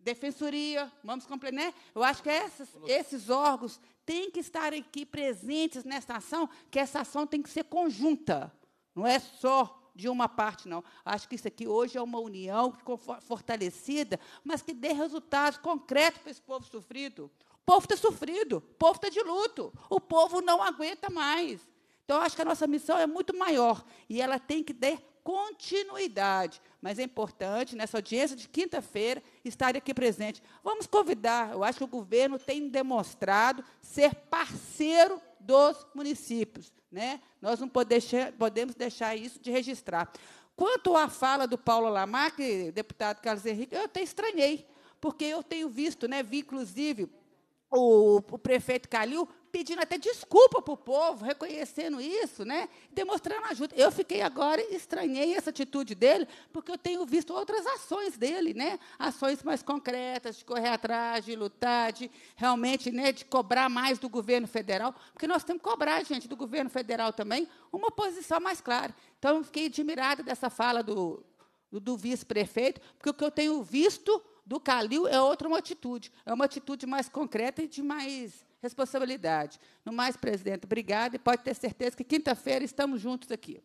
Defensoria, vamos complementar. Né? Eu acho que essas, esses órgãos têm que estar aqui presentes nessa ação, que essa ação tem que ser conjunta. Não é só de uma parte, não. Acho que isso aqui hoje é uma união fortalecida, mas que dê resultados concretos para esse povo sofrido. O povo está sofrido, o povo está de luto, o povo não aguenta mais. Então, acho que a nossa missão é muito maior e ela tem que ter continuidade. Mas é importante, nessa audiência de quinta-feira, estar aqui presente. Vamos convidar, eu acho que o governo tem demonstrado ser parceiro dos municípios. Né? Nós não podemos deixar isso de registrar. Quanto à fala do Paulo Lamarck, deputado Carlos Henrique, eu até estranhei, porque eu tenho visto, né, vi inclusive o, o prefeito Calil pedindo até desculpa para o povo, reconhecendo isso, né? demonstrando ajuda. Eu fiquei agora, estranhei essa atitude dele, porque eu tenho visto outras ações dele, né? ações mais concretas, de correr atrás, de lutar, de realmente né, de cobrar mais do governo federal, porque nós temos que cobrar, gente, do governo federal também, uma posição mais clara. Então, eu fiquei admirada dessa fala do, do vice-prefeito, porque o que eu tenho visto do Calil é outra uma atitude, é uma atitude mais concreta e de mais responsabilidade. No mais, presidente, obrigado e pode ter certeza que quinta-feira estamos juntos aqui.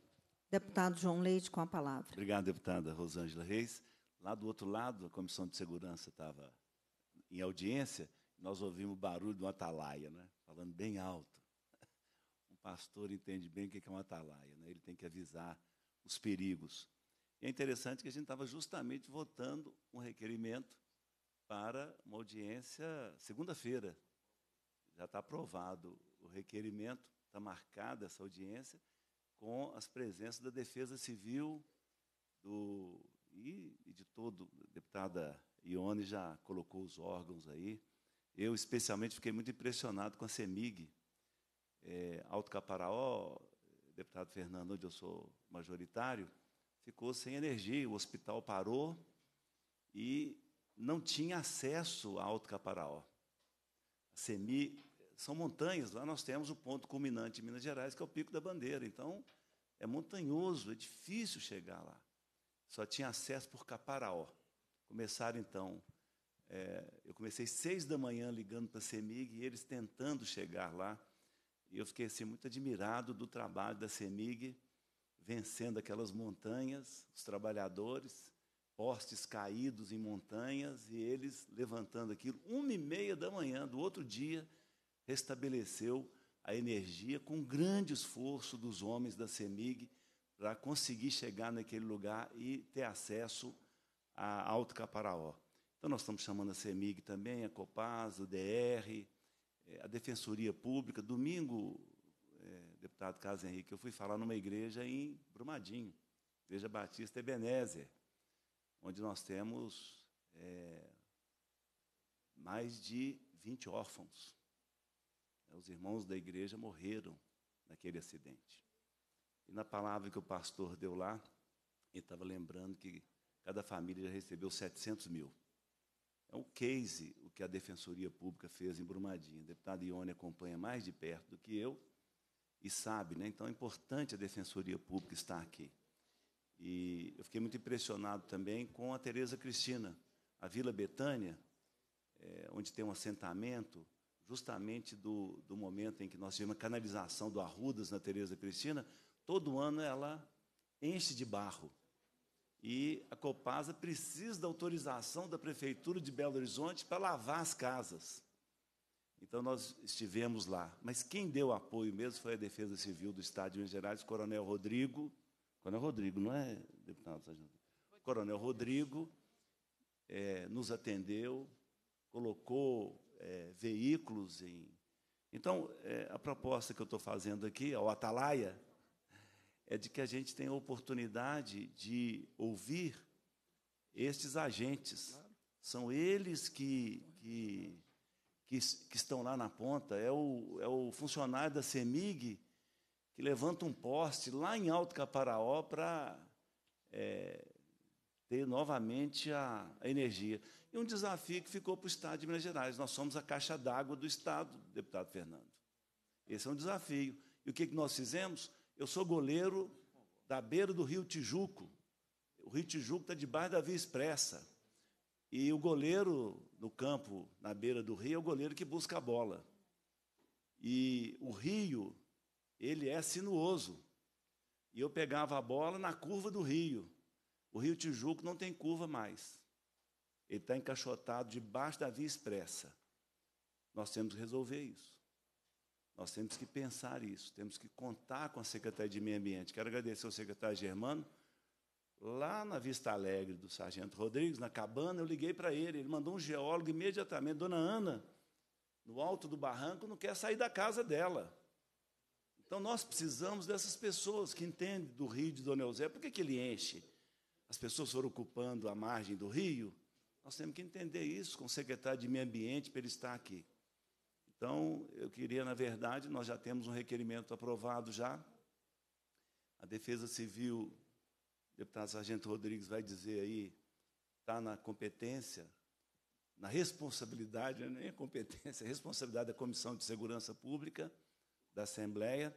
Deputado João Leite, com a palavra. Obrigado, deputada Rosângela Reis. Lá do outro lado, a Comissão de Segurança estava em audiência, nós ouvimos o barulho de uma atalaia, né? falando bem alto. [LAUGHS] Um pastor entende bem o que é uma atalaia, né? ele tem que avisar os perigos. E é interessante que a gente estava justamente votando um requerimento para uma audiência segunda-feira, já está aprovado o requerimento, está marcada essa audiência com as presenças da Defesa Civil do e, e de todo. A deputada Ione já colocou os órgãos aí. Eu, especialmente, fiquei muito impressionado com a CEMIG. É, Alto Caparaó, deputado Fernando, onde eu sou majoritário, ficou sem energia, o hospital parou e não tinha acesso a Alto Caparaó. A CEMIG, são montanhas. Lá nós temos o ponto culminante de Minas Gerais, que é o Pico da Bandeira. Então, é montanhoso, é difícil chegar lá. Só tinha acesso por Caparaó. Começaram, então, é, eu comecei seis da manhã ligando para a CEMIG e eles tentando chegar lá. E eu fiquei assim, muito admirado do trabalho da CEMIG, vencendo aquelas montanhas, os trabalhadores, postes caídos em montanhas, e eles levantando aquilo, uma e meia da manhã do outro dia, restabeleceu a energia com grande esforço dos homens da CEMIG para conseguir chegar naquele lugar e ter acesso a Alto Caparaó. Então, nós estamos chamando a CEMIG também, a Copas o DR, eh, a Defensoria Pública. Domingo, é, deputado Carlos Henrique, eu fui falar numa igreja em Brumadinho, Igreja Batista Ebenezer, onde nós temos é, mais de 20 órfãos. É, os irmãos da igreja morreram naquele acidente. E na palavra que o pastor deu lá, ele estava lembrando que cada família já recebeu 700 mil. É um case o que a Defensoria Pública fez em Brumadinho. O deputada Ione acompanha mais de perto do que eu e sabe, né? Então é importante a Defensoria Pública estar aqui. E eu fiquei muito impressionado também com a Tereza Cristina. A Vila Betânia, é, onde tem um assentamento, justamente do, do momento em que nós tivemos a canalização do Arrudas na Tereza Cristina, todo ano ela enche de barro. E a Copasa precisa da autorização da Prefeitura de Belo Horizonte para lavar as casas. Então nós estivemos lá. Mas quem deu apoio mesmo foi a Defesa Civil do Estado de Minas Gerais, Coronel Rodrigo. Coronel Rodrigo, não é, deputado? Coronel Rodrigo é, nos atendeu, colocou é, veículos. Em... Então, é, a proposta que eu estou fazendo aqui, ao Atalaia, é de que a gente tenha a oportunidade de ouvir estes agentes. São eles que, que, que, que, estão lá na ponta. É o, é o funcionário da CEMIG que levanta um poste lá em Alto Caparaó para é, ter novamente a, energia. E um desafio que ficou para o Estado de Minas Gerais. Nós somos a caixa d'água do Estado, deputado Fernando. Esse é um desafio. E o que, que nós fizemos? Eu sou goleiro da beira do Rio Tijuco. O Rio Tijuco está debaixo da Via Expressa. E o goleiro no campo, na beira do rio, é o goleiro que busca a bola. E o rio, ele é sinuoso. E eu pegava a bola na curva do rio. O Rio Tijuco não tem curva mais. Ele está encaixotado debaixo da via expressa. Nós temos que resolver isso. Nós temos que pensar isso. Temos que contar com a Secretaria de Meio Ambiente. Quero agradecer ao secretário Germano. Lá na Vista Alegre do Sargento Rodrigues, na cabana, eu liguei para ele. Ele mandou um geólogo imediatamente. Dona Ana, no alto do barranco, não quer sair da casa dela. Então, nós precisamos dessas pessoas que entendem do rio de Dona Eusébio. Por que, que ele enche? as pessoas foram ocupando a margem do rio, nós temos que entender isso com o secretário de Meio Ambiente para ele estar aqui. Então, eu queria, na verdade, nós já temos um requerimento aprovado já. A Defesa Civil, o deputado Sargento Rodrigues vai dizer aí, está na competência, na responsabilidade, é nem a competência, é responsabilidade da Comissão de Segurança Pública da Assembleia.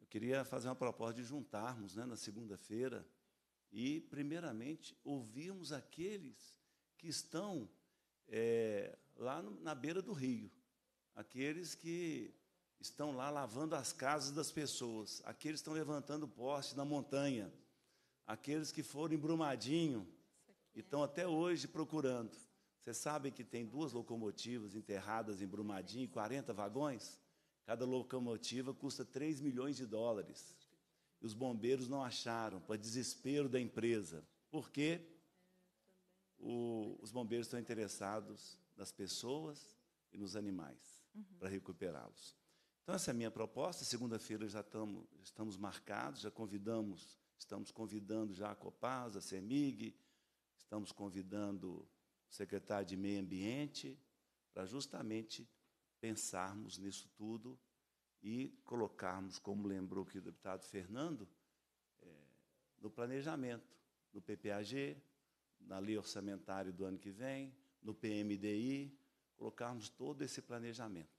Eu queria fazer uma proposta de juntarmos né, na segunda-feira, e, primeiramente, ouvirmos aqueles que estão é, lá no, na beira do rio, aqueles que estão lá lavando as casas das pessoas, aqueles que estão levantando poste na montanha, aqueles que foram em Brumadinho e estão até hoje procurando. Você sabe que tem duas locomotivas enterradas em Brumadinho, 40 vagões? Cada locomotiva custa 3 milhões de dólares e os bombeiros não acharam, para desespero da empresa. Porque o, os bombeiros estão interessados nas pessoas e nos animais uhum. para recuperá-los. Então, essa é a minha proposta. Segunda-feira já estamos, estamos marcados, já convidamos, estamos convidando já a Copasa, a CEMIG, estamos convidando o secretário de Meio Ambiente, para justamente pensarmos nisso tudo e colocarmos, como lembrou aqui o deputado Fernando, é, no planejamento, no PPAG, na lei orçamentária do ano que vem, no PMDI, colocarmos todo esse planejamento.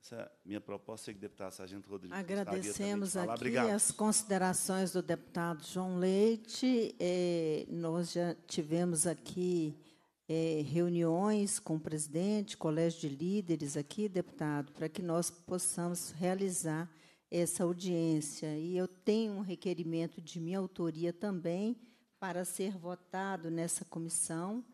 Essa é minha proposta é que o deputado Sargento Rodrigues. Agradecemos aqui Obrigado. as considerações do deputado João Leite. nós já tivemos aqui é, reuniões com o presidente, colégio de líderes aqui, deputado, para que nós possamos realizar essa audiência. E eu tenho um requerimento de minha autoria também para ser votado nessa comissão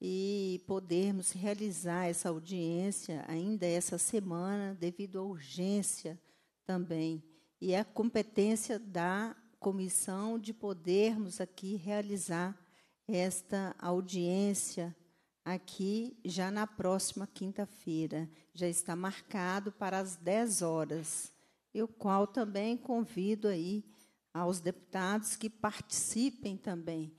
e podermos realizar essa audiência ainda essa semana, devido à urgência também. E é a competência da comissão de podermos aqui realizar esta audiência aqui já na próxima quinta-feira. Já está marcado para as 10 horas, e o qual também convido aí aos deputados que participem também.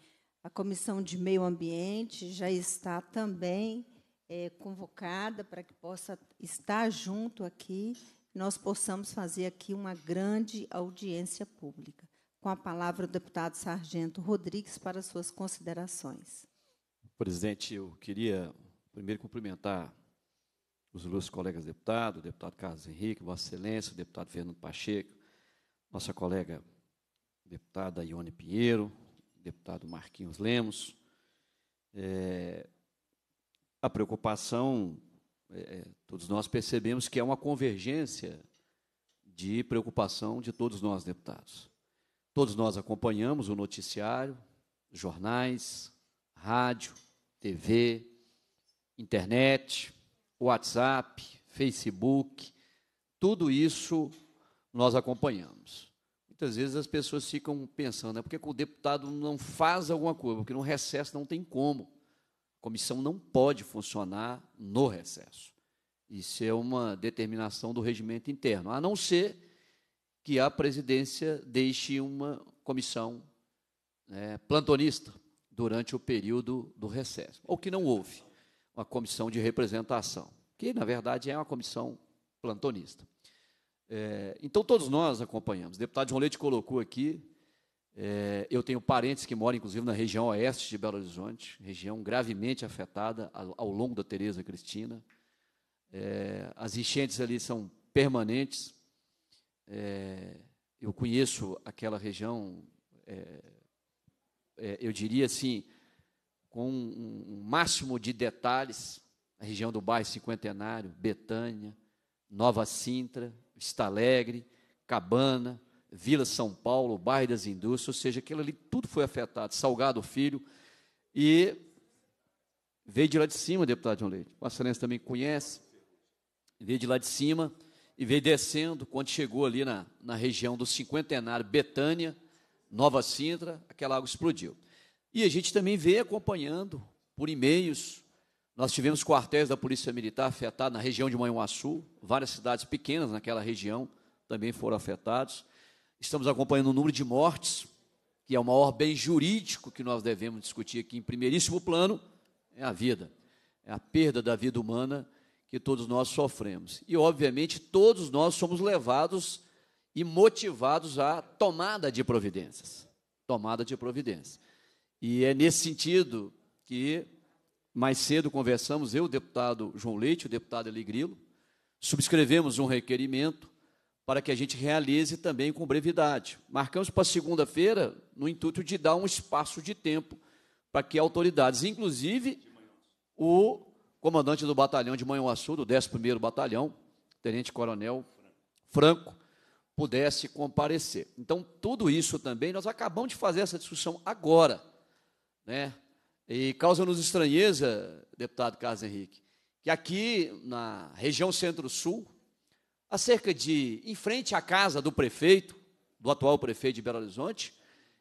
A Comissão de Meio Ambiente já está também é, convocada para que possa estar junto aqui, nós possamos fazer aqui uma grande audiência pública. Com a palavra o deputado Sargento Rodrigues para suas considerações. Presidente, eu queria primeiro cumprimentar os meus colegas deputados, o deputado Carlos Henrique, Vossa Excelência, o deputado Fernando Pacheco, nossa colega deputada Ione Pinheiro, deputado Marquinhos Lemos. É, a preocupação, é, é todos nós percebemos que é uma convergência de preocupação de todos nós, deputados. Todos nós acompanhamos o noticiário, jornais, rádio, TV, internet, WhatsApp, Facebook, tudo isso nós acompanhamos. Muitas vezes as pessoas ficam pensando, é porque o deputado não faz alguma coisa, porque no recesso não tem como. A comissão não pode funcionar no recesso. Isso é uma determinação do regimento interno, a não ser que a presidência deixe uma comissão né, plantonista durante o período do recesso, ou que não houve uma comissão de representação, que na verdade é uma comissão plantonista. É, então todos nós acompanhamos. O deputado João Leite colocou aqui. É, eu tenho parentes que moram, inclusive, na região oeste de Belo Horizonte, região gravemente afetada ao, longo da Tereza Cristina. É, as enchentes ali são permanentes. É, eu conheço aquela região é, é, eu diria assim, com um, máximo de detalhes, a região do bairro Cinquentenário, Betânia, Nova Sintra, Vista Alegre, Cabana, Vila São Paulo, bairro das Indústrias, ou seja, aquilo ali tudo foi afetado, Salgado Filho, e veio de lá de cima, deputado João Leite, o excelência também conhece, veio de lá de cima e veio descendo, quando chegou ali na, na região do Cinquentenário, Betânia, Nova Sintra, aquela água explodiu. E a gente também vê acompanhando por e-mails. Nós tivemos quartéis da Polícia Militar afetados na região de Manhuaçu, várias cidades pequenas naquela região também foram afetadas. Estamos acompanhando o número de mortes, que é o maior bem jurídico que nós devemos discutir aqui em primeiríssimo plano, é a vida. É a perda da vida humana que todos nós sofremos. E, obviamente, todos nós somos levados e motivados à tomada de providências. Tomada de providências. E é nesse sentido que mais cedo conversamos, eu, o deputado João Leite, o deputado Eli Grilo, subscrevemos um requerimento para que a gente realize também com brevidade. Marcamos para segunda-feira no intuito de dar um espaço de tempo para que autoridades, inclusive o comandante do batalhão de Manhuaçu, do 11º Batalhão, Tenente Coronel Franco, pudesse comparecer. Então, tudo isso também, nós acabamos de fazer essa discussão agora, né? E causa-nos estranheza, deputado Carlos Henrique, que aqui na região Centro-Sul, a cerca de, em frente à casa do prefeito, do atual prefeito de Belo Horizonte,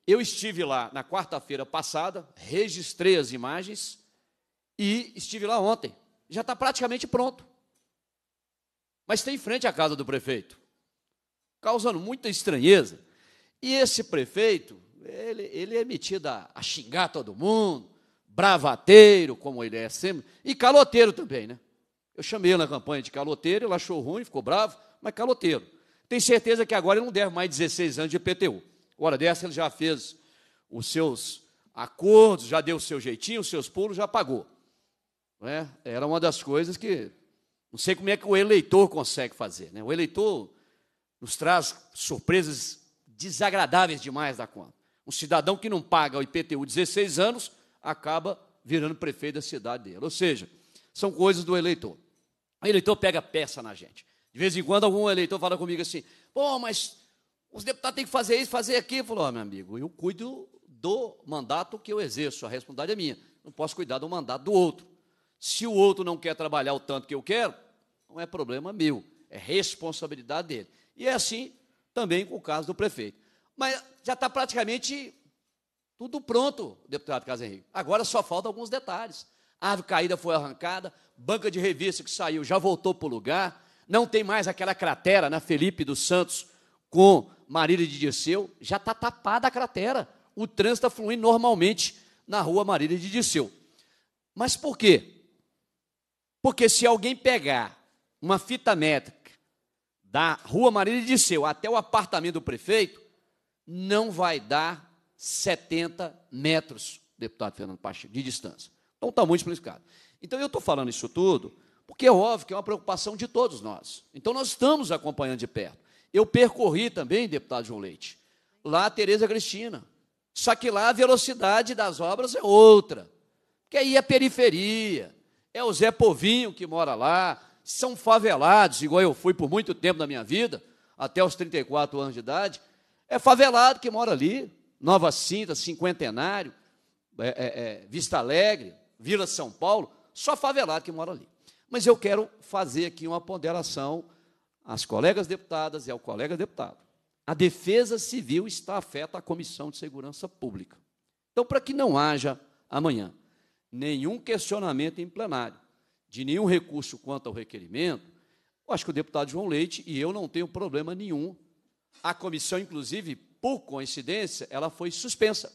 eu estive lá na quarta-feira passada, registrei as imagens e estive lá ontem. Já está praticamente pronto. Mas tem em frente à casa do prefeito causando muita estranheza. E esse prefeito, ele, ele é metido a, a xingar todo mundo, bravateiro, como ele é sempre, e caloteiro também, né? Eu chamei ele na campanha de caloteiro, ele achou ruim, ficou bravo, mas caloteiro. Tenho certeza que agora ele não deve mais 16 anos de IPTU. Hora dessa, ele já fez os seus acordos, já deu o seu jeitinho, os seus pulos, já pagou. Né? Era uma das coisas que. Não sei como é que o eleitor consegue fazer. Né? O eleitor nos traz surpresas desagradáveis demais da conta. Um cidadão que não paga o IPTU 16 anos acaba virando prefeito da cidade dele. Ou seja, são coisas do eleitor. O eleitor pega peça na gente. De vez em quando, algum eleitor fala comigo assim: pô, mas os deputados têm que fazer isso, fazer aquilo. Eu falo, oh, meu amigo, eu cuido do mandato que eu exerço, a responsabilidade é minha. Não posso cuidar do mandato do outro. Se o outro não quer trabalhar o tanto que eu quero, não é problema meu, é responsabilidade dele. E é assim também com o caso do prefeito. Mas já está praticamente tudo pronto, deputado Casa Henrique. Agora só faltam alguns detalhes. A árvore caída foi arrancada, banca de revista que saiu já voltou para o lugar, não tem mais aquela cratera na né, Felipe dos Santos com Marília de Dirceu, já está tapada a cratera. O trânsito está fluindo normalmente na rua Marília de Dirceu. Mas por quê? Porque se alguém pegar uma fita métrica da Rua Marília de Seu até o apartamento do prefeito, não vai dar 70 metros, deputado Fernando Pacheco, de distância. Então está muito explicado. Então eu estou falando isso tudo porque é óbvio que é uma preocupação de todos nós. Então nós estamos acompanhando de perto. Eu percorri também, deputado João Leite, lá a Tereza Cristina. Só que lá a velocidade das obras é outra. Porque aí é periferia, é o Zé Povinho que mora lá, são favelados, igual eu fui por muito tempo na minha vida, até os 34 anos de idade, é favelado que mora ali, Nova Cinta, Cinquentenário, é, é, é, Vista Alegre, Vila São Paulo, só favelado que mora ali. Mas eu quero fazer aqui uma ponderação às colegas deputadas e ao colega deputado. A defesa civil está afeta à Comissão de Segurança Pública. Então, para que não haja amanhã nenhum questionamento em plenário, de nenhum recurso quanto ao requerimento, eu acho que o deputado João Leite e eu não tenho problema nenhum. A comissão, inclusive, por coincidência, ela foi suspensa.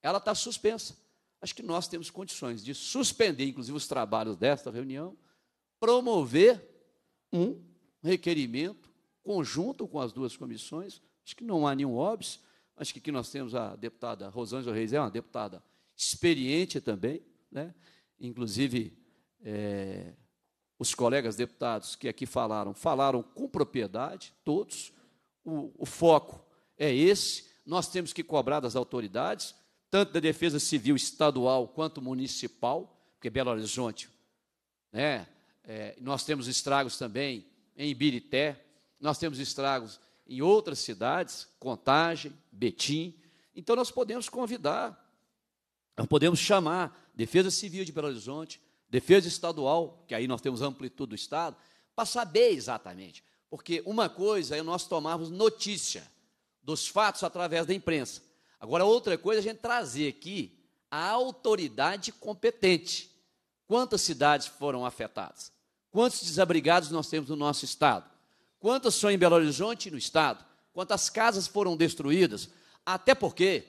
Ela está suspensa. Acho que nós temos condições de suspender, inclusive, os trabalhos desta reunião, promover um requerimento conjunto com as duas comissões. Acho que não há nenhum óbvio. Acho que aqui nós temos a deputada Rosângela Reis, é uma deputada experiente também, né? inclusive é, os colegas deputados que aqui falaram, falaram com propriedade, todos. O, o foco é esse. Nós temos que cobrar das autoridades, tanto da Defesa Civil estadual quanto municipal, porque Belo Horizonte, né? É, nós temos estragos também em Ibirité, nós temos estragos em outras cidades, Contagem, Betim. Então, nós podemos convidar, nós podemos chamar Defesa Civil de Belo Horizonte, Defesa Estadual, que aí nós temos amplitude do Estado, para saber exatamente. Porque uma coisa é nós tomarmos notícia dos fatos através da imprensa. Agora, outra coisa é a gente trazer aqui a autoridade competente. Quantas cidades foram afetadas? Quantos desabrigados nós temos no nosso Estado? Quantas são em Belo Horizonte e no Estado? Quantas casas foram destruídas? Até porque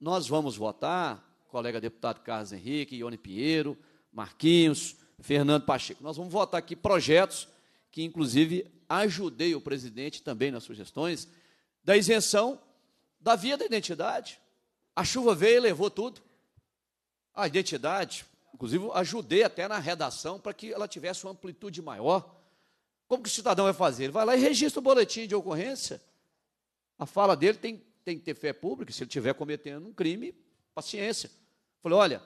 nós vamos votar, colega deputado Carlos Henrique, Ione Pinheiro, Marquinhos, Fernando Pacheco. Nós vamos votar aqui projetos que, inclusive, ajudei o presidente também nas sugestões da isenção da via da identidade. A chuva veio e levou tudo. A identidade, inclusive, ajudei até na redação para que ela tivesse uma amplitude maior. Como que o cidadão vai fazer? Ele vai lá e registra o boletim de ocorrência. A fala dele tem, tem que ter fé pública, se ele estiver cometendo um crime, paciência. Falei, olha,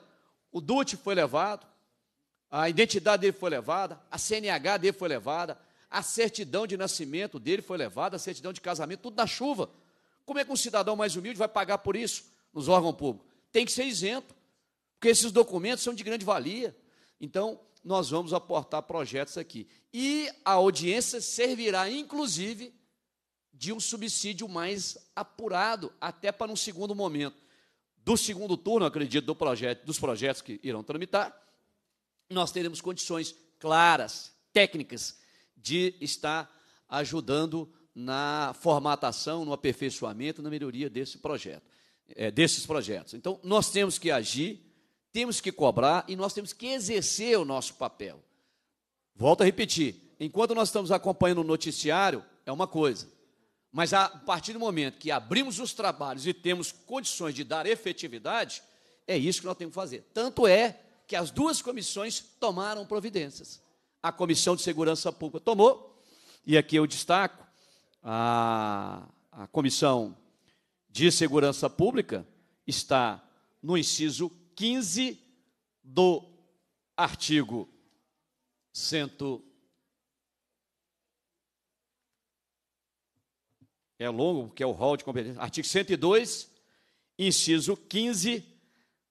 o DUT foi levado, a identidade dele foi levada, a CNH dele foi levada, a certidão de nascimento dele foi levada, a certidão de casamento, tudo na chuva. Como é que um cidadão mais humilde vai pagar por isso nos órgãos públicos? Tem que ser isento, porque esses documentos são de grande valia. Então, nós vamos aportar projetos aqui. E a audiência servirá, inclusive, de um subsídio mais apurado, até para um segundo momento. Do segundo turno, acredito, do projeto, dos projetos que irão tramitar, nós teremos condições claras, técnicas, de estar ajudando na formatação, no aperfeiçoamento, na melhoria desse projeto, é, desses projetos. Então, nós temos que agir, temos que cobrar e nós temos que exercer o nosso papel. Volto a repetir: enquanto nós estamos acompanhando o noticiário, é uma coisa. Mas a partir do momento que abrimos os trabalhos e temos condições de dar efetividade, é isso que nós temos que fazer. Tanto é que as duas comissões tomaram providências. A Comissão de Segurança Pública tomou, e aqui eu destaco a, a Comissão de Segurança Pública está no inciso 15 do artigo 100 É longo, porque é o rol de competência. Artigo 102, inciso 15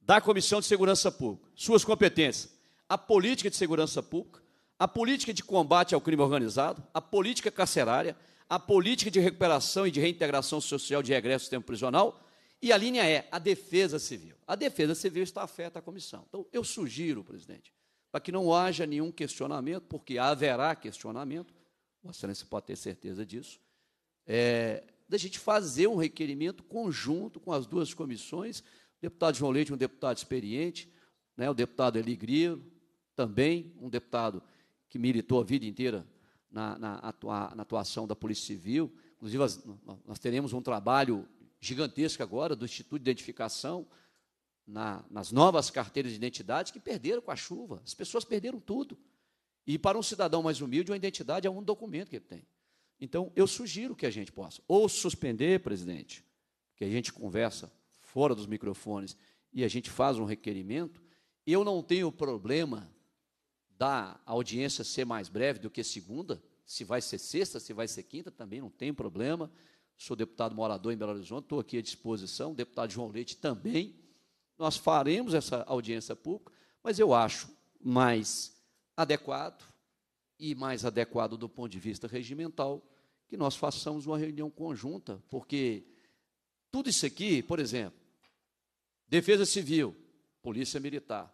da Comissão de Segurança Pública. Suas competências: a política de segurança pública, a política de combate ao crime organizado, a política carcerária, a política de recuperação e de reintegração social de regresso ao tempo prisional. E a linha é a defesa civil. A defesa civil está afeta à comissão. Então, eu sugiro, presidente, para que não haja nenhum questionamento, porque haverá questionamento, Vossa Excelência pode ter certeza disso, é, da gente fazer um requerimento conjunto com as duas comissões deputado João Leite, um deputado experiente, né, o deputado Eli também um deputado que militou a vida inteira na, na, atua, na atuação da Polícia Civil. Inclusive, as, nós teremos um trabalho gigantesco agora do Instituto de Identificação na, nas novas carteiras de identidade que perderam com a chuva. As pessoas perderam tudo. E para um cidadão mais humilde, uma identidade é um documento que ele tem. Então, eu sugiro que a gente possa ou suspender, presidente, que a gente conversa fora dos microfones, e a gente faz um requerimento, eu não tenho problema da audiência ser mais breve do que segunda, se vai ser sexta, se vai ser quinta, também não tem problema. Sou deputado morador em Belo Horizonte, estou aqui à disposição, deputado João Leite também. Nós faremos essa audiência pública, mas eu acho mais adequado e mais adequado do ponto de vista regimental que nós façamos uma reunião conjunta, porque tudo isso aqui, por exemplo, Defesa Civil, Polícia Militar,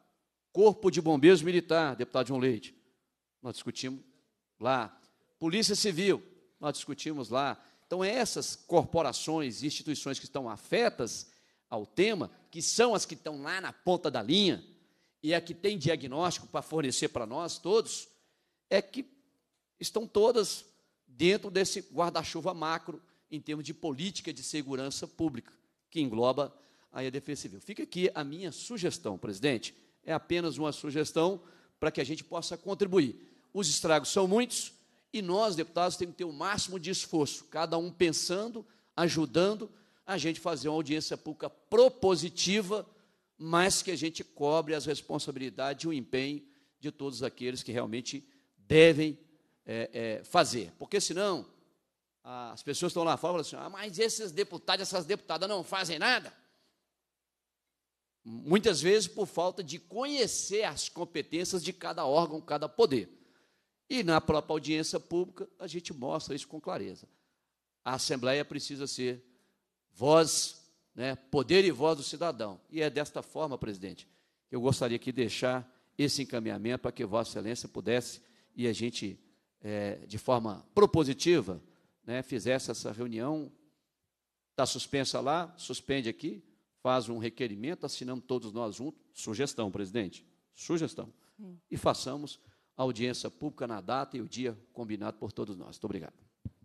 Corpo de Bombeiros Militar, deputado João Leite, nós discutimos lá. Polícia Civil, nós discutimos lá. Então, é essas corporações e instituições que estão afetas ao tema, que são as que estão lá na ponta da linha, e é que tem diagnóstico para fornecer para nós todos, é que estão todas dentro desse guarda-chuva macro em termos de política de segurança pública, que engloba aí a Defesa Civil. Fica aqui a minha sugestão, presidente. É apenas uma sugestão para que a gente possa contribuir. Os estragos são muitos e nós, deputados, temos que ter o máximo de esforço, cada um pensando, ajudando a gente fazer uma audiência pública propositiva, mas que a gente cobre as responsabilidades e o empenho de todos aqueles que realmente devem é, é, fazer. Porque senão as pessoas estão lá fora e falam assim, ah, mas esses deputados, essas deputadas não fazem nada. Muitas vezes por falta de conhecer as competências de cada órgão, cada poder. E na própria audiência pública, a gente mostra isso com clareza. A Assembleia precisa ser voz, né, poder e voz do cidadão. E é desta forma, presidente, eu gostaria aqui de deixar esse encaminhamento para que Vossa Excelência pudesse e a gente, é, de forma propositiva, né, fizesse essa reunião. Está suspensa lá, suspende aqui, faz um requerimento, assinamos todos nós juntos, sugestão, presidente, sugestão, Sim. e façamos a audiência pública na data e o dia combinado por todos nós. Muito obrigado.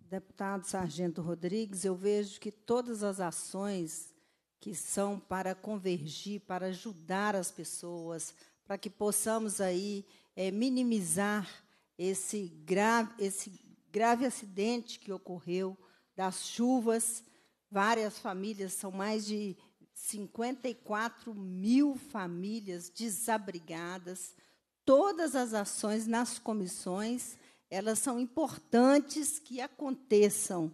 Deputado Sargento Rodrigues, eu vejo que todas as ações que são para convergir, para ajudar as pessoas, para que possamos aí é, minimizar esse grave, esse grave acidente que ocorreu das chuvas. Várias famílias, são mais de 54 mil famílias desabrigadas. Todas as ações nas comissões, elas são importantes que aconteçam.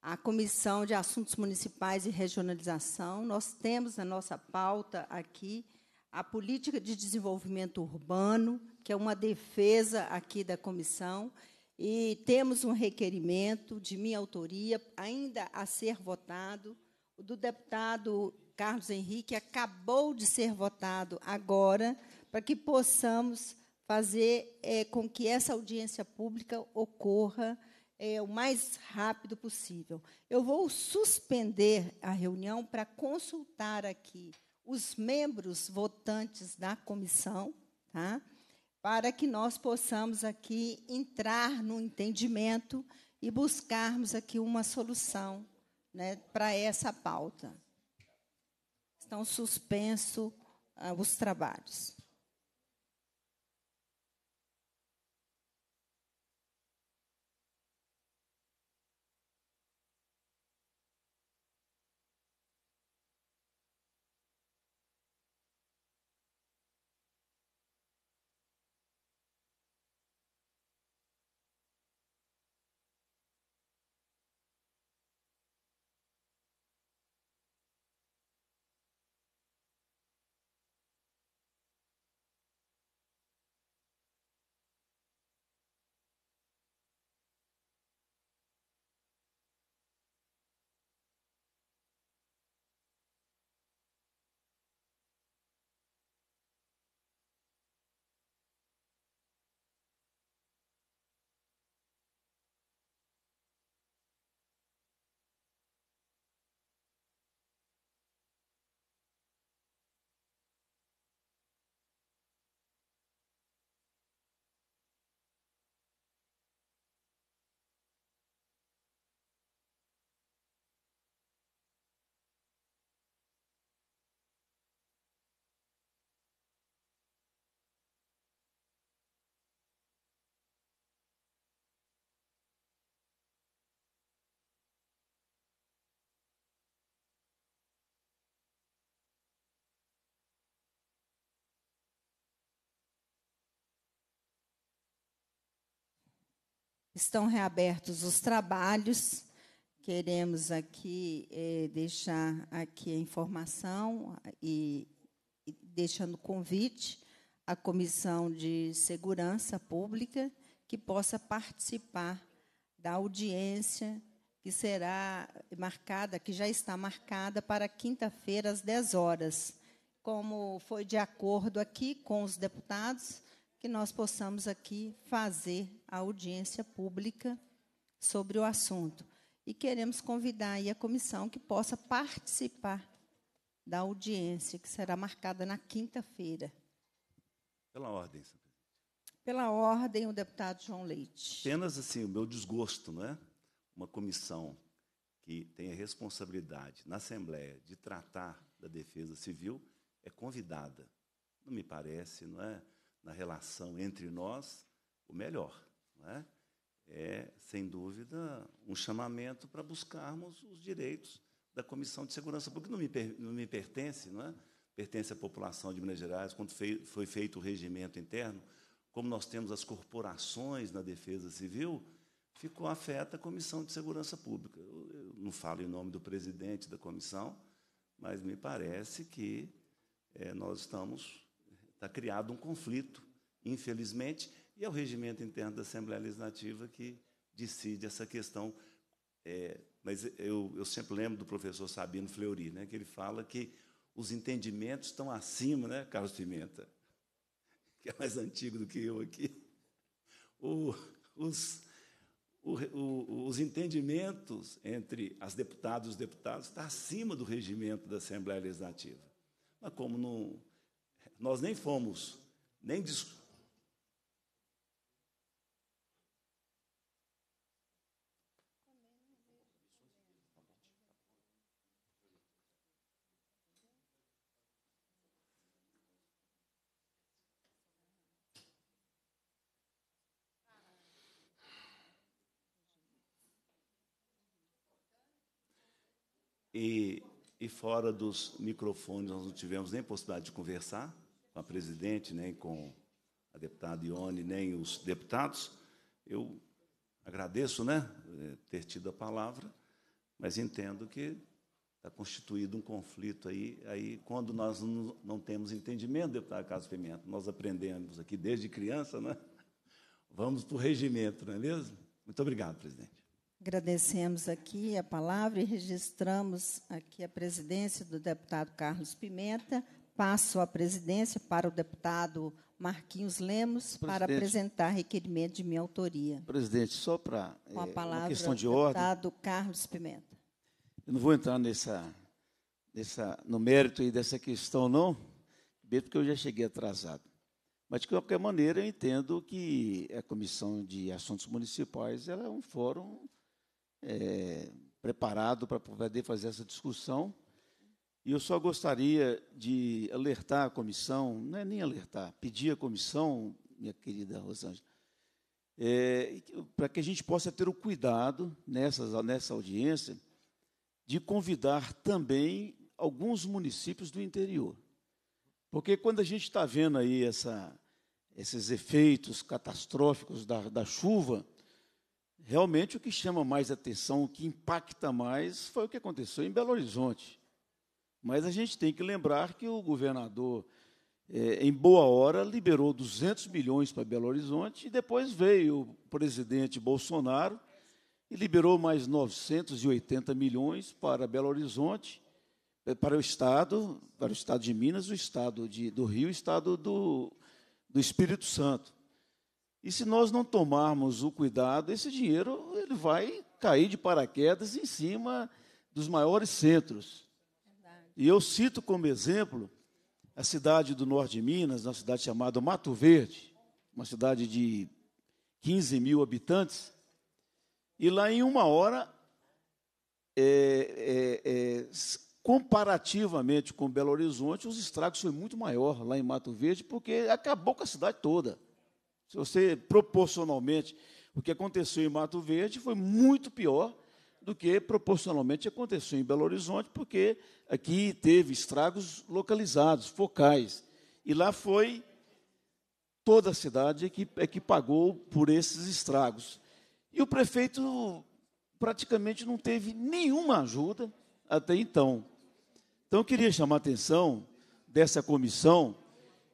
A Comissão de Assuntos Municipais e Regionalização, nós temos na nossa pauta aqui a política de desenvolvimento urbano, que é uma defesa aqui da comissão, e temos um requerimento de minha autoria ainda a ser votado do deputado Carlos Henrique acabou de ser votado agora para que possamos fazer é, com que essa audiência pública ocorra é, o mais rápido possível. Eu vou suspender a reunião para consultar aqui os membros votantes da comissão, tá? para que nós possamos aqui entrar no entendimento e buscarmos aqui uma solução né, para essa pauta. Estão suspensos ah, os trabalhos. estão reabertos os trabalhos. Queremos aqui eh, deixar aqui a informação ah, e, e deixando o convite à Comissão de Segurança Pública que possa participar da audiência que será marcada, que já está marcada para quinta-feira às 10 horas, como foi de acordo aqui com os deputados, que nós possamos aqui fazer a audiência pública sobre o assunto. E queremos convidar a comissão que possa participar da audiência, que será marcada na quinta-feira. Pela ordem, senhor presidente. Pela ordem, o deputado João Leite. Apenas assim, o meu desgosto, não é? Uma comissão que tem a responsabilidade na Assembleia de tratar da defesa civil é convidada. Não me parece, não é? Na relação entre nós, o melhor né, é, sem dúvida, um chamamento para buscarmos os direitos da Comissão de Segurança Pública, não me, per, não me pertence, não é? pertence à população de Minas Gerais, quando fei, foi feito o regimento interno, como nós temos as corporações na defesa civil, ficou afeta a Comissão de Segurança Pública. Eu, eu não falo em nome do presidente da comissão, mas me parece que é, nós estamos... Está criado um conflito, infelizmente, e é o regimento interno da Assembleia Legislativa que decide essa questão. É, mas eu, eu, sempre lembro do professor Sabino Fleury, né, que ele fala que os entendimentos estão acima, né, Carlos Pimenta? [LAUGHS] Que é mais antigo do que eu aqui. O, os, o, o, os entendimentos entre as deputadas e os deputados está acima do regimento da Assembleia Legislativa. Mas como não, nós nem fomos, nem discutimos, E, e fora dos microfones, nós não tivemos nem possibilidade de conversar com a presidente, nem com a deputada Ione, nem os deputados. Eu agradeço né, eh, ter tido a palavra, mas entendo que está constituído um conflito aí. Aí, quando nós não, não temos entendimento, deputado Carlos Pimenta, nós aprendemos aqui desde criança, né? Vamos para o regimento, não é mesmo? Muito obrigado, presidente. Agradecemos aqui a palavra e registramos aqui a presidência do deputado Carlos Pimenta. Passo a presidência para o deputado Marquinhos Lemos Presidente, para apresentar requerimento de minha autoria. Presidente, só para Com a eh, palavra, uma questão de deputado ordem. Deputado Carlos Pimenta. Eu não vou entrar nessa, nessa, no mérito aí dessa questão, não, porque eu já cheguei atrasado. Mas, de qualquer maneira, eu entendo que a Comissão de Assuntos Municipais ela é um fórum é, preparado para poder fazer essa discussão. E eu só gostaria de alertar a comissão, não é nem alertar, pedir à comissão, minha querida Rosângela, é, para que a gente possa ter o cuidado nessas, nessa audiência de convidar também alguns municípios do interior. Porque quando a gente está vendo aí essa, esses efeitos catastróficos da, da chuva, Realmente, o que chama mais atenção, o que impacta mais, foi o que aconteceu em Belo Horizonte. Mas a gente tem que lembrar que o governador, é, em boa hora, liberou 200 milhões para Belo Horizonte e depois veio o presidente Bolsonaro e liberou mais 980 milhões para Belo Horizonte, é, para o Estado, para o Estado de Minas, o Estado de, do Rio e o Estado do, do Espírito Santo. E se nós não tomarmos o cuidado, esse dinheiro ele vai cair de paraquedas em cima dos maiores centros. Verdade. E eu cito como exemplo a cidade do norte de Minas, uma cidade chamada Mato Verde, uma cidade de 15 mil habitantes. E lá em uma hora, é, é, é, comparativamente com Belo Horizonte, os estragos foram muito maior lá em Mato Verde, porque acabou com a cidade toda. Se você proporcionalmente, o que aconteceu em Mato Verde foi muito pior do que proporcionalmente aconteceu em Belo Horizonte, porque aqui teve estragos localizados, focais. E lá foi toda a cidade que, é que pagou por esses estragos. E o prefeito praticamente não teve nenhuma ajuda até então. Então, eu queria chamar a atenção dessa comissão,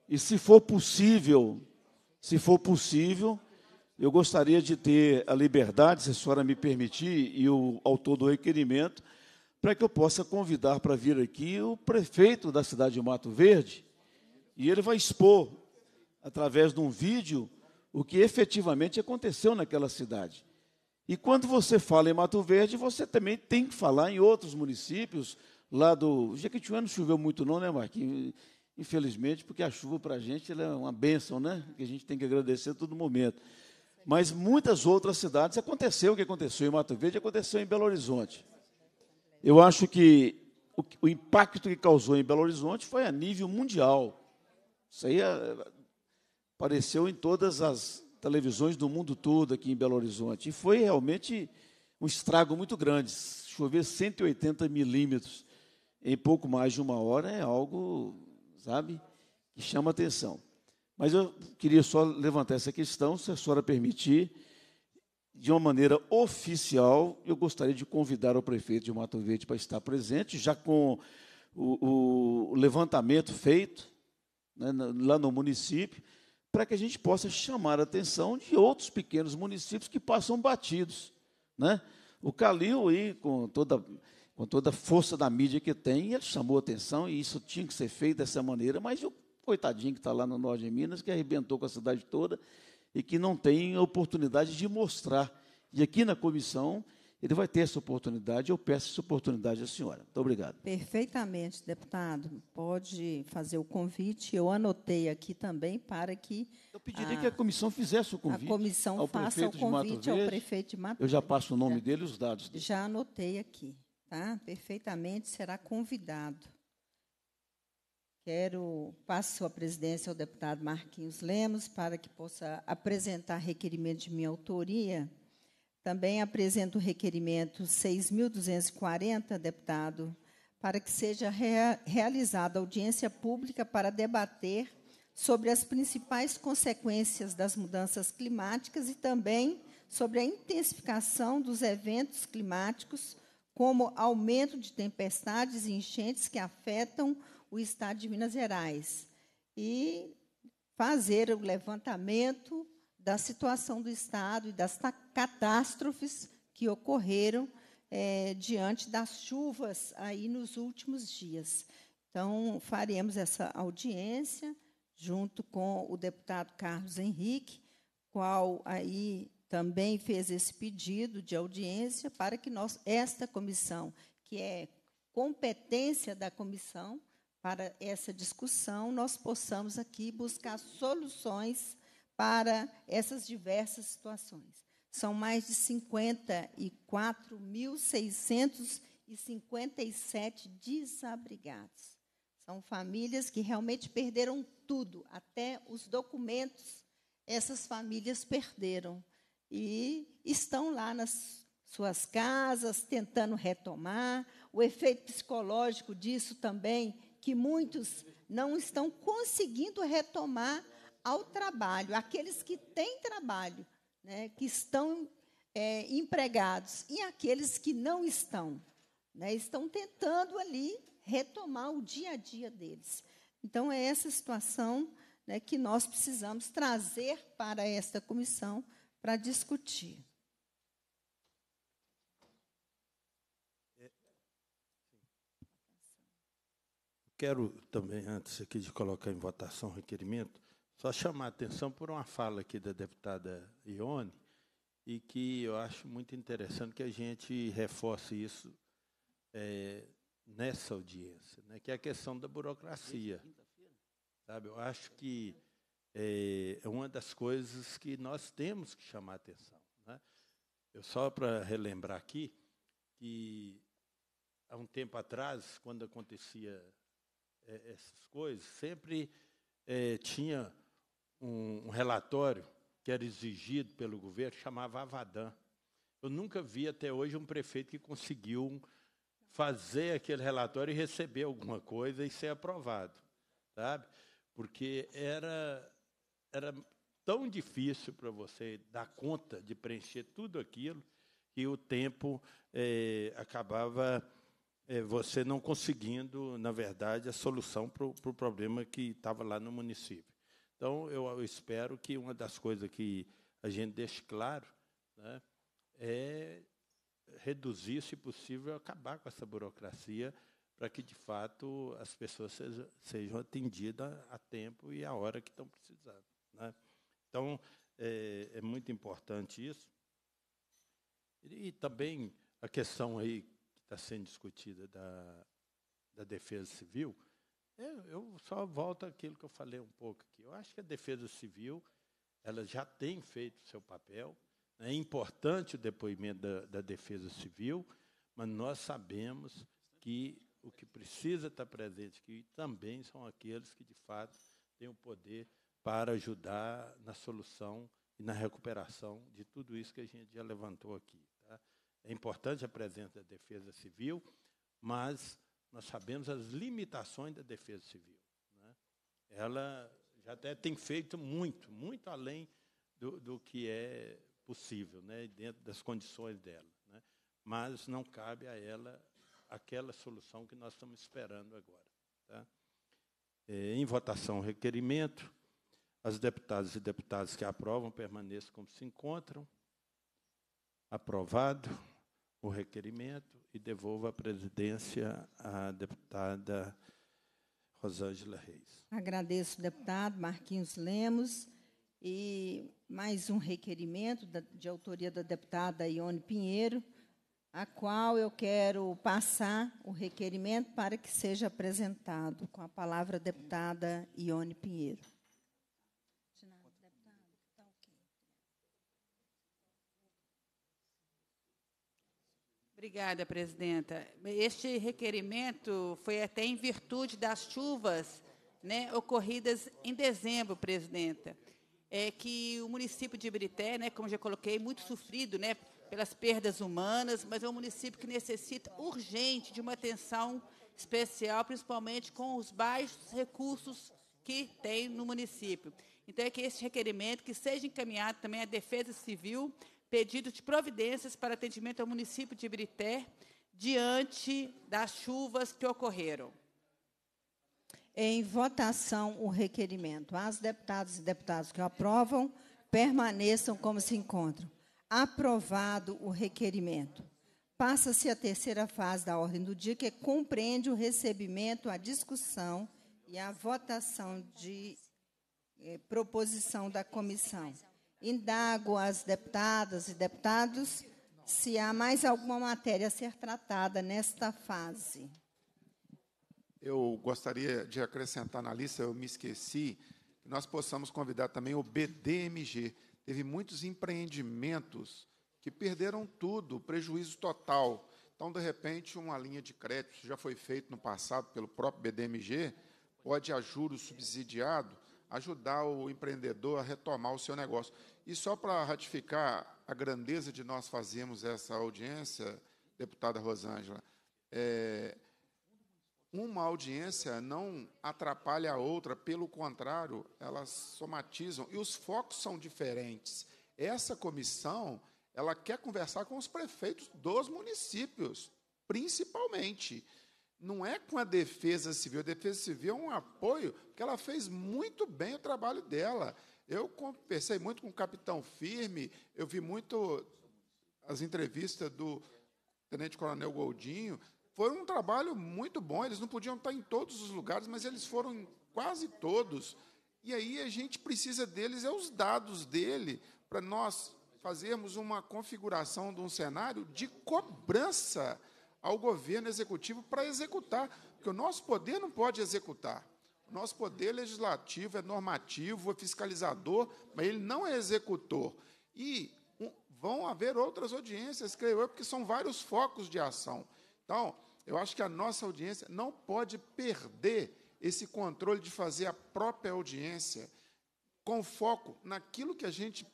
e se for possível, se for possível, eu gostaria de ter a liberdade, se a senhora me permitir, e o autor do requerimento, para que eu possa convidar para vir aqui o prefeito da cidade de Mato Verde, e ele vai expor, através de um vídeo, o que efetivamente aconteceu naquela cidade. E quando você fala em Mato Verde, você também tem que falar em outros municípios, lá do. Jequitinhonha não choveu muito, não, né, Marquinhos? Infelizmente, porque a chuva para a gente é uma bênção, né? Que a gente tem que agradecer a todo momento. Mas muitas outras cidades aconteceu o que aconteceu em Mato Verde, aconteceu em Belo Horizonte. Eu acho que o, o impacto que causou em Belo Horizonte foi a nível mundial. Isso aí é, apareceu em todas as televisões do mundo todo aqui em Belo Horizonte. E foi realmente um estrago muito grande. Chover 180 milímetros em pouco mais de uma hora é algo sabe? Que chama atenção. Mas eu queria só levantar essa questão, se a senhora permitir, de uma maneira oficial, eu gostaria de convidar o prefeito de Mato Verde para estar presente, já com o, o levantamento feito né, lá no município, para que a gente possa chamar a atenção de outros pequenos municípios que passam batidos. Né? O Calil, aí, com toda com toda a força da mídia que tem, ele chamou atenção e isso tinha que ser feito dessa maneira, mas o coitadinho que está lá no norte de Minas, que arrebentou com a cidade toda e que não tem oportunidade de mostrar. E aqui na comissão, ele vai ter essa oportunidade, eu peço essa oportunidade à senhora. Muito obrigado. Perfeitamente, deputado. Pode fazer o convite. Eu anotei aqui também para que. Eu pediria a, que a comissão fizesse o convite. A comissão faça o convite ao prefeito de Mato Eu já passo o nome dele e os dados dele. Já anotei aqui tá? Perfeitamente será convidado. Quero passo a presidência ao deputado Marquinhos Lemos para que possa apresentar requerimento de minha autoria. Também apresento o requerimento 6.240, deputado, para que seja rea realizada audiência pública para debater sobre as principais consequências das mudanças climáticas e também sobre a intensificação dos eventos climáticos como aumento de tempestades e enchentes que afetam o estado de Minas Gerais. E fazer o levantamento da situação do estado e das catástrofes que ocorreram é, diante das chuvas aí nos últimos dias. Então, faremos essa audiência junto com o deputado Carlos Henrique, qual aí também fez esse pedido de audiência para que nós, esta comissão, que é competência da comissão para essa discussão, nós possamos aqui buscar soluções para essas diversas situações. São mais de 54.657 desabrigados. São famílias que realmente perderam tudo, até os documentos essas famílias perderam e estão lá nas suas casas tentando retomar. O efeito psicológico disso também, que muitos não estão conseguindo retomar ao trabalho, aqueles que têm trabalho, né, que estão é, empregados, e aqueles que não estão. Né, estão tentando ali retomar o dia a dia deles. Então, é essa situação né, que nós precisamos trazer para esta comissão para discutir. Quero também, antes aqui de colocar em votação o requerimento, só chamar a atenção por uma fala aqui da deputada Ione, e que eu acho muito interessante que a gente reforce isso é, nessa audiência, né, que é a questão da burocracia. Sabe, eu acho que é, é uma das coisas que nós temos que chamar atenção. Né? Eu só para relembrar aqui que há um tempo atrás, quando acontecia é, essas coisas, sempre é, tinha um, um, relatório que era exigido pelo governo, chamava Avadan. Eu nunca vi até hoje um prefeito que conseguiu fazer aquele relatório e receber alguma coisa e ser aprovado, sabe? Porque era era tão difícil para você dar conta de preencher tudo aquilo que o tempo é, acabava é, você não conseguindo, na verdade, a solução para o pro problema que estava lá no município. Então, eu, eu, espero que uma das coisas que a gente deixe claro né, é reduzir, se possível, acabar com essa burocracia para que, de fato, as pessoas sejam, sejam atendidas a tempo e a hora que estão precisando. Né? Então, é, é, muito importante isso. E, também a questão aí que está sendo discutida da, da defesa civil, eu, é, eu só volto àquilo que eu falei um pouco aqui. Eu acho que a defesa civil ela já tem feito o seu papel. Né? É importante o depoimento da, da defesa civil, mas nós sabemos que o que precisa estar presente aqui também são aqueles que, de fato, têm o poder para ajudar na solução e na recuperação de tudo isso que a gente já levantou aqui. Tá? É importante a presença da defesa civil, mas nós sabemos as limitações da defesa civil. Né? Ela já até tem feito muito, muito além do, do que é possível, né? dentro das condições dela. Né? Mas não cabe a ela aquela solução que nós estamos esperando agora. Tá? É, em votação, requerimento. As deputadas e deputados que aprovam permaneçam como se encontram. Aprovado o requerimento e devolvo a presidência à deputada Rosângela Reis. Agradeço, deputado Marquinhos Lemos. E mais um requerimento de autoria da deputada Ione Pinheiro, a qual eu quero passar o requerimento para que seja apresentado. Com a palavra, deputada Ione Pinheiro. Obrigada, presidenta. Este requerimento foi até em virtude das chuvas né, ocorridas em dezembro, presidenta. É que o município de Ibirité, né, como já coloquei, muito sofrido né, pelas perdas humanas, mas é um município que necessita urgente de uma atenção especial, principalmente com os baixos recursos que tem no município. Então, é que esse requerimento que seja encaminhado também à Defesa Civil, pedido de providências para atendimento ao município de Ibirité diante das chuvas que ocorreram. Em votação o requerimento. As deputadas e deputados que aprovam permaneçam como se encontram. Aprovado o requerimento. Passa-se a terceira fase da ordem do dia, que compreende o recebimento, a discussão e a votação de eh, proposição da comissão. Indago às deputadas e deputados se há mais alguma matéria a ser tratada nesta fase. Eu gostaria de acrescentar na lista, eu me esqueci, que nós possamos convidar também o BDMG. Teve muitos empreendimentos que perderam tudo, prejuízo total. Então, de repente, uma linha de crédito já foi feita no passado pelo próprio BDMG, pode a juros subsidiado, ajudar o empreendedor a retomar o seu negócio. E só para ratificar a grandeza de nós fazermos essa audiência, deputada Rosângela, é, uma audiência não atrapalha a outra, pelo contrário, elas somatizam e os focos são diferentes. Essa comissão, ela quer conversar com os prefeitos dos municípios, principalmente não é com a Defesa Civil. A Defesa Civil é um apoio, porque ela fez muito bem o trabalho dela. Eu conversei muito com o Capitão Firme, eu vi muito as entrevistas do Tenente Coronel Goldinho. Foi um trabalho muito bom. Eles não podiam estar em todos os lugares, mas eles foram em quase todos. E aí a gente precisa deles, é os dados dele, para nós fazermos uma configuração de um cenário de cobrança ao governo executivo para executar, porque o nosso poder não pode executar. O nosso poder legislativo é normativo, é fiscalizador, mas ele não é executor. E um, vão haver outras audiências, creio eu, porque são vários focos de ação. Então, eu acho que a nossa audiência não pode perder esse controle de fazer a própria audiência com foco naquilo que a gente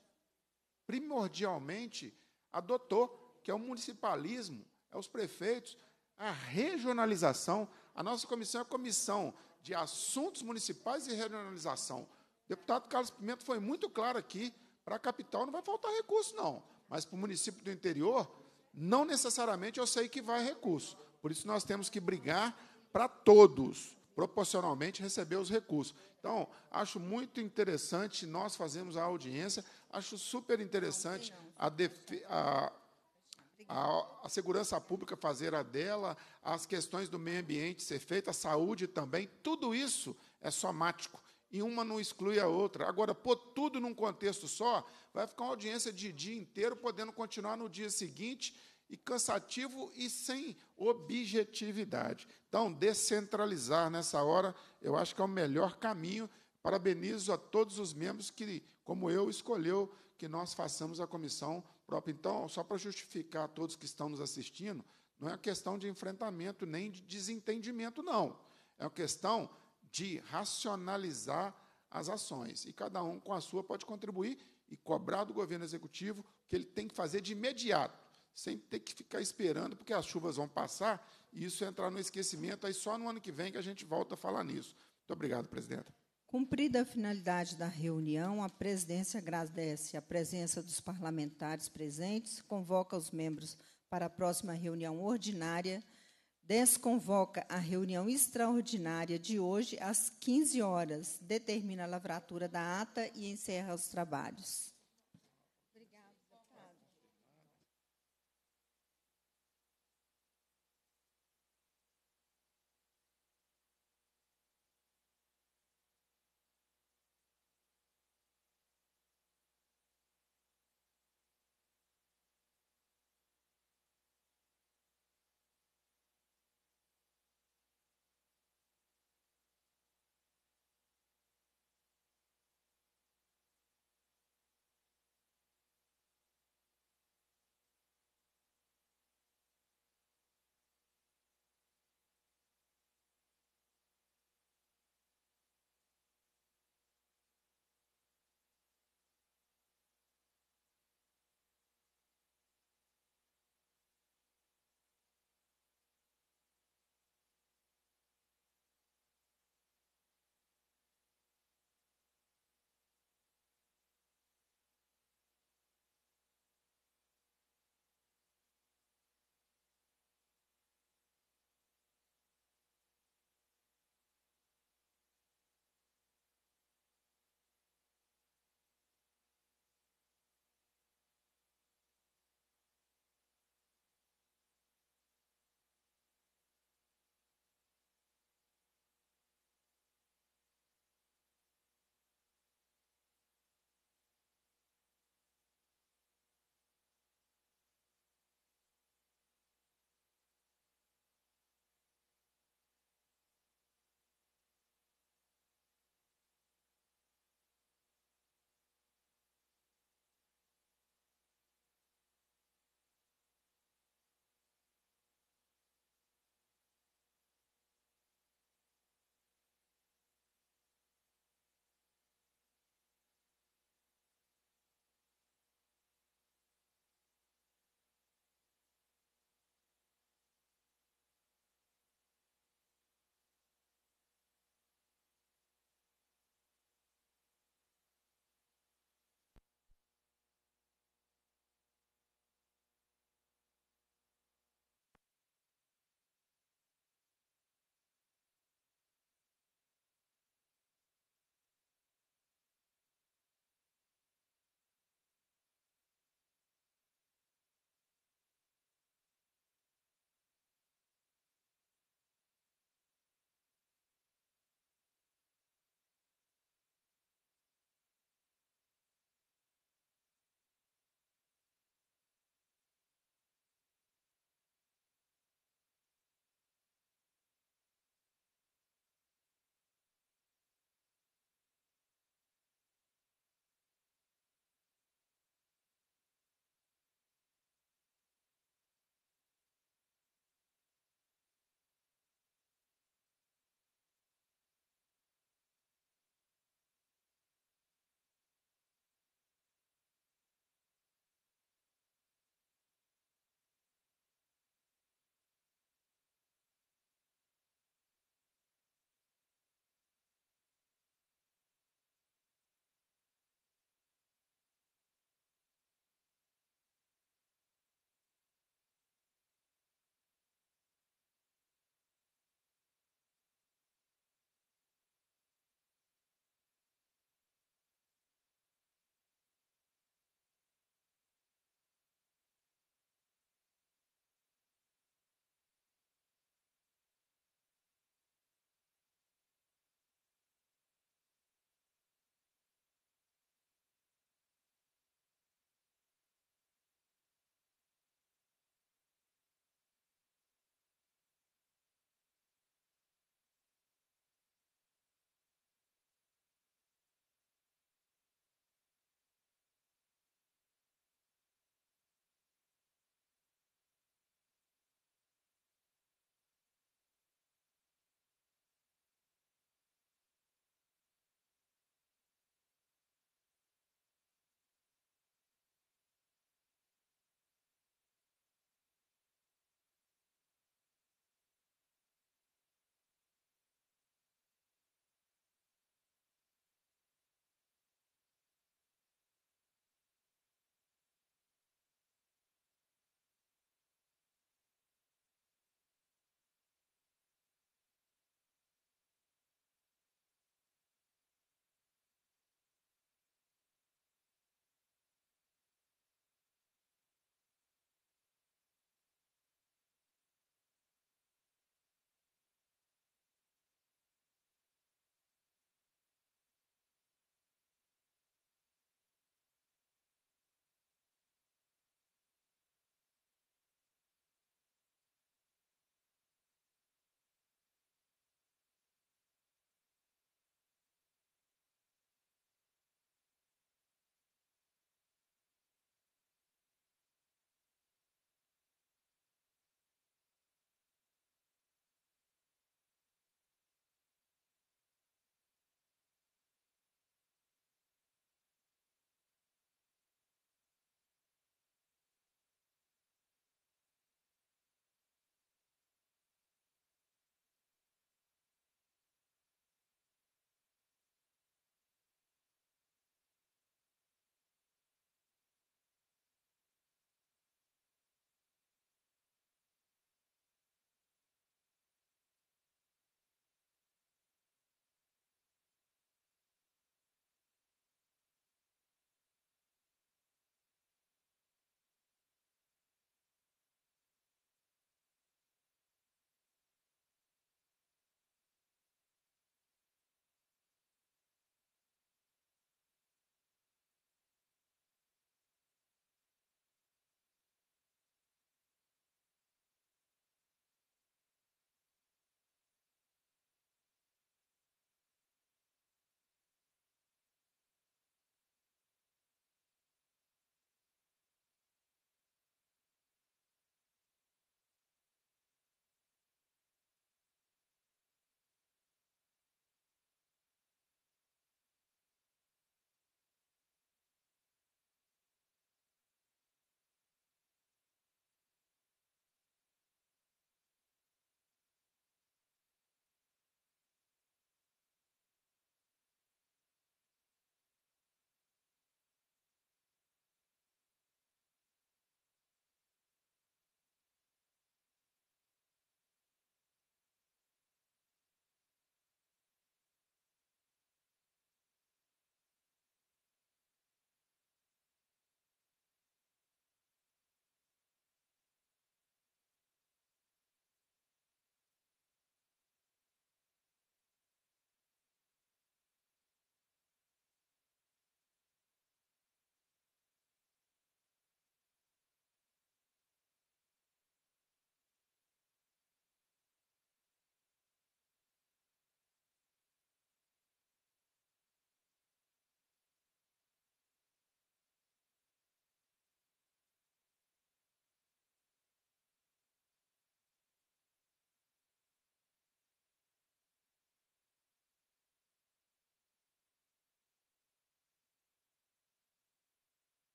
primordialmente adotou, que é o municipalismo, é os prefeitos, a regionalização. A nossa comissão é a Comissão de Assuntos Municipais e Regionalização. O deputado Carlos Pimenta foi muito claro aqui: para a capital não vai faltar recurso, não. Mas para o município do interior, não necessariamente eu sei que vai recurso. Por isso nós temos que brigar para todos, proporcionalmente, receber os recursos. Então, acho muito interessante nós fazermos a audiência, acho super interessante a, a, a, a, segurança pública fazer a dela, as questões do meio ambiente ser feita, a saúde também, tudo isso é somático. E uma não exclui a outra. Agora, pôr tudo num contexto só, vai ficar uma audiência de dia inteiro, podendo continuar no dia seguinte, e cansativo e sem objetividade. Então, descentralizar nessa hora, eu acho que é o melhor caminho. Parabenizo a todos os membros que, como eu, escolheu que nós façamos a comissão próprio. Então, só para justificar a todos que estão nos assistindo, não é uma questão de enfrentamento nem de desentendimento, não. É uma questão de racionalizar as ações. E cada um com a sua pode contribuir e cobrar do governo executivo o que ele tem que fazer de imediato, sem ter que ficar esperando, porque as chuvas vão passar e isso entrar no esquecimento. Aí só no ano que vem que a gente volta a falar nisso. Muito obrigado, presidente. Cumprida a finalidade da reunião, a presidência agradece a presença dos parlamentares presentes, convoca os membros para a próxima reunião ordinária, desconvoca a reunião extraordinária de hoje às 15 horas, determina a lavratura da ata e encerra os trabalhos.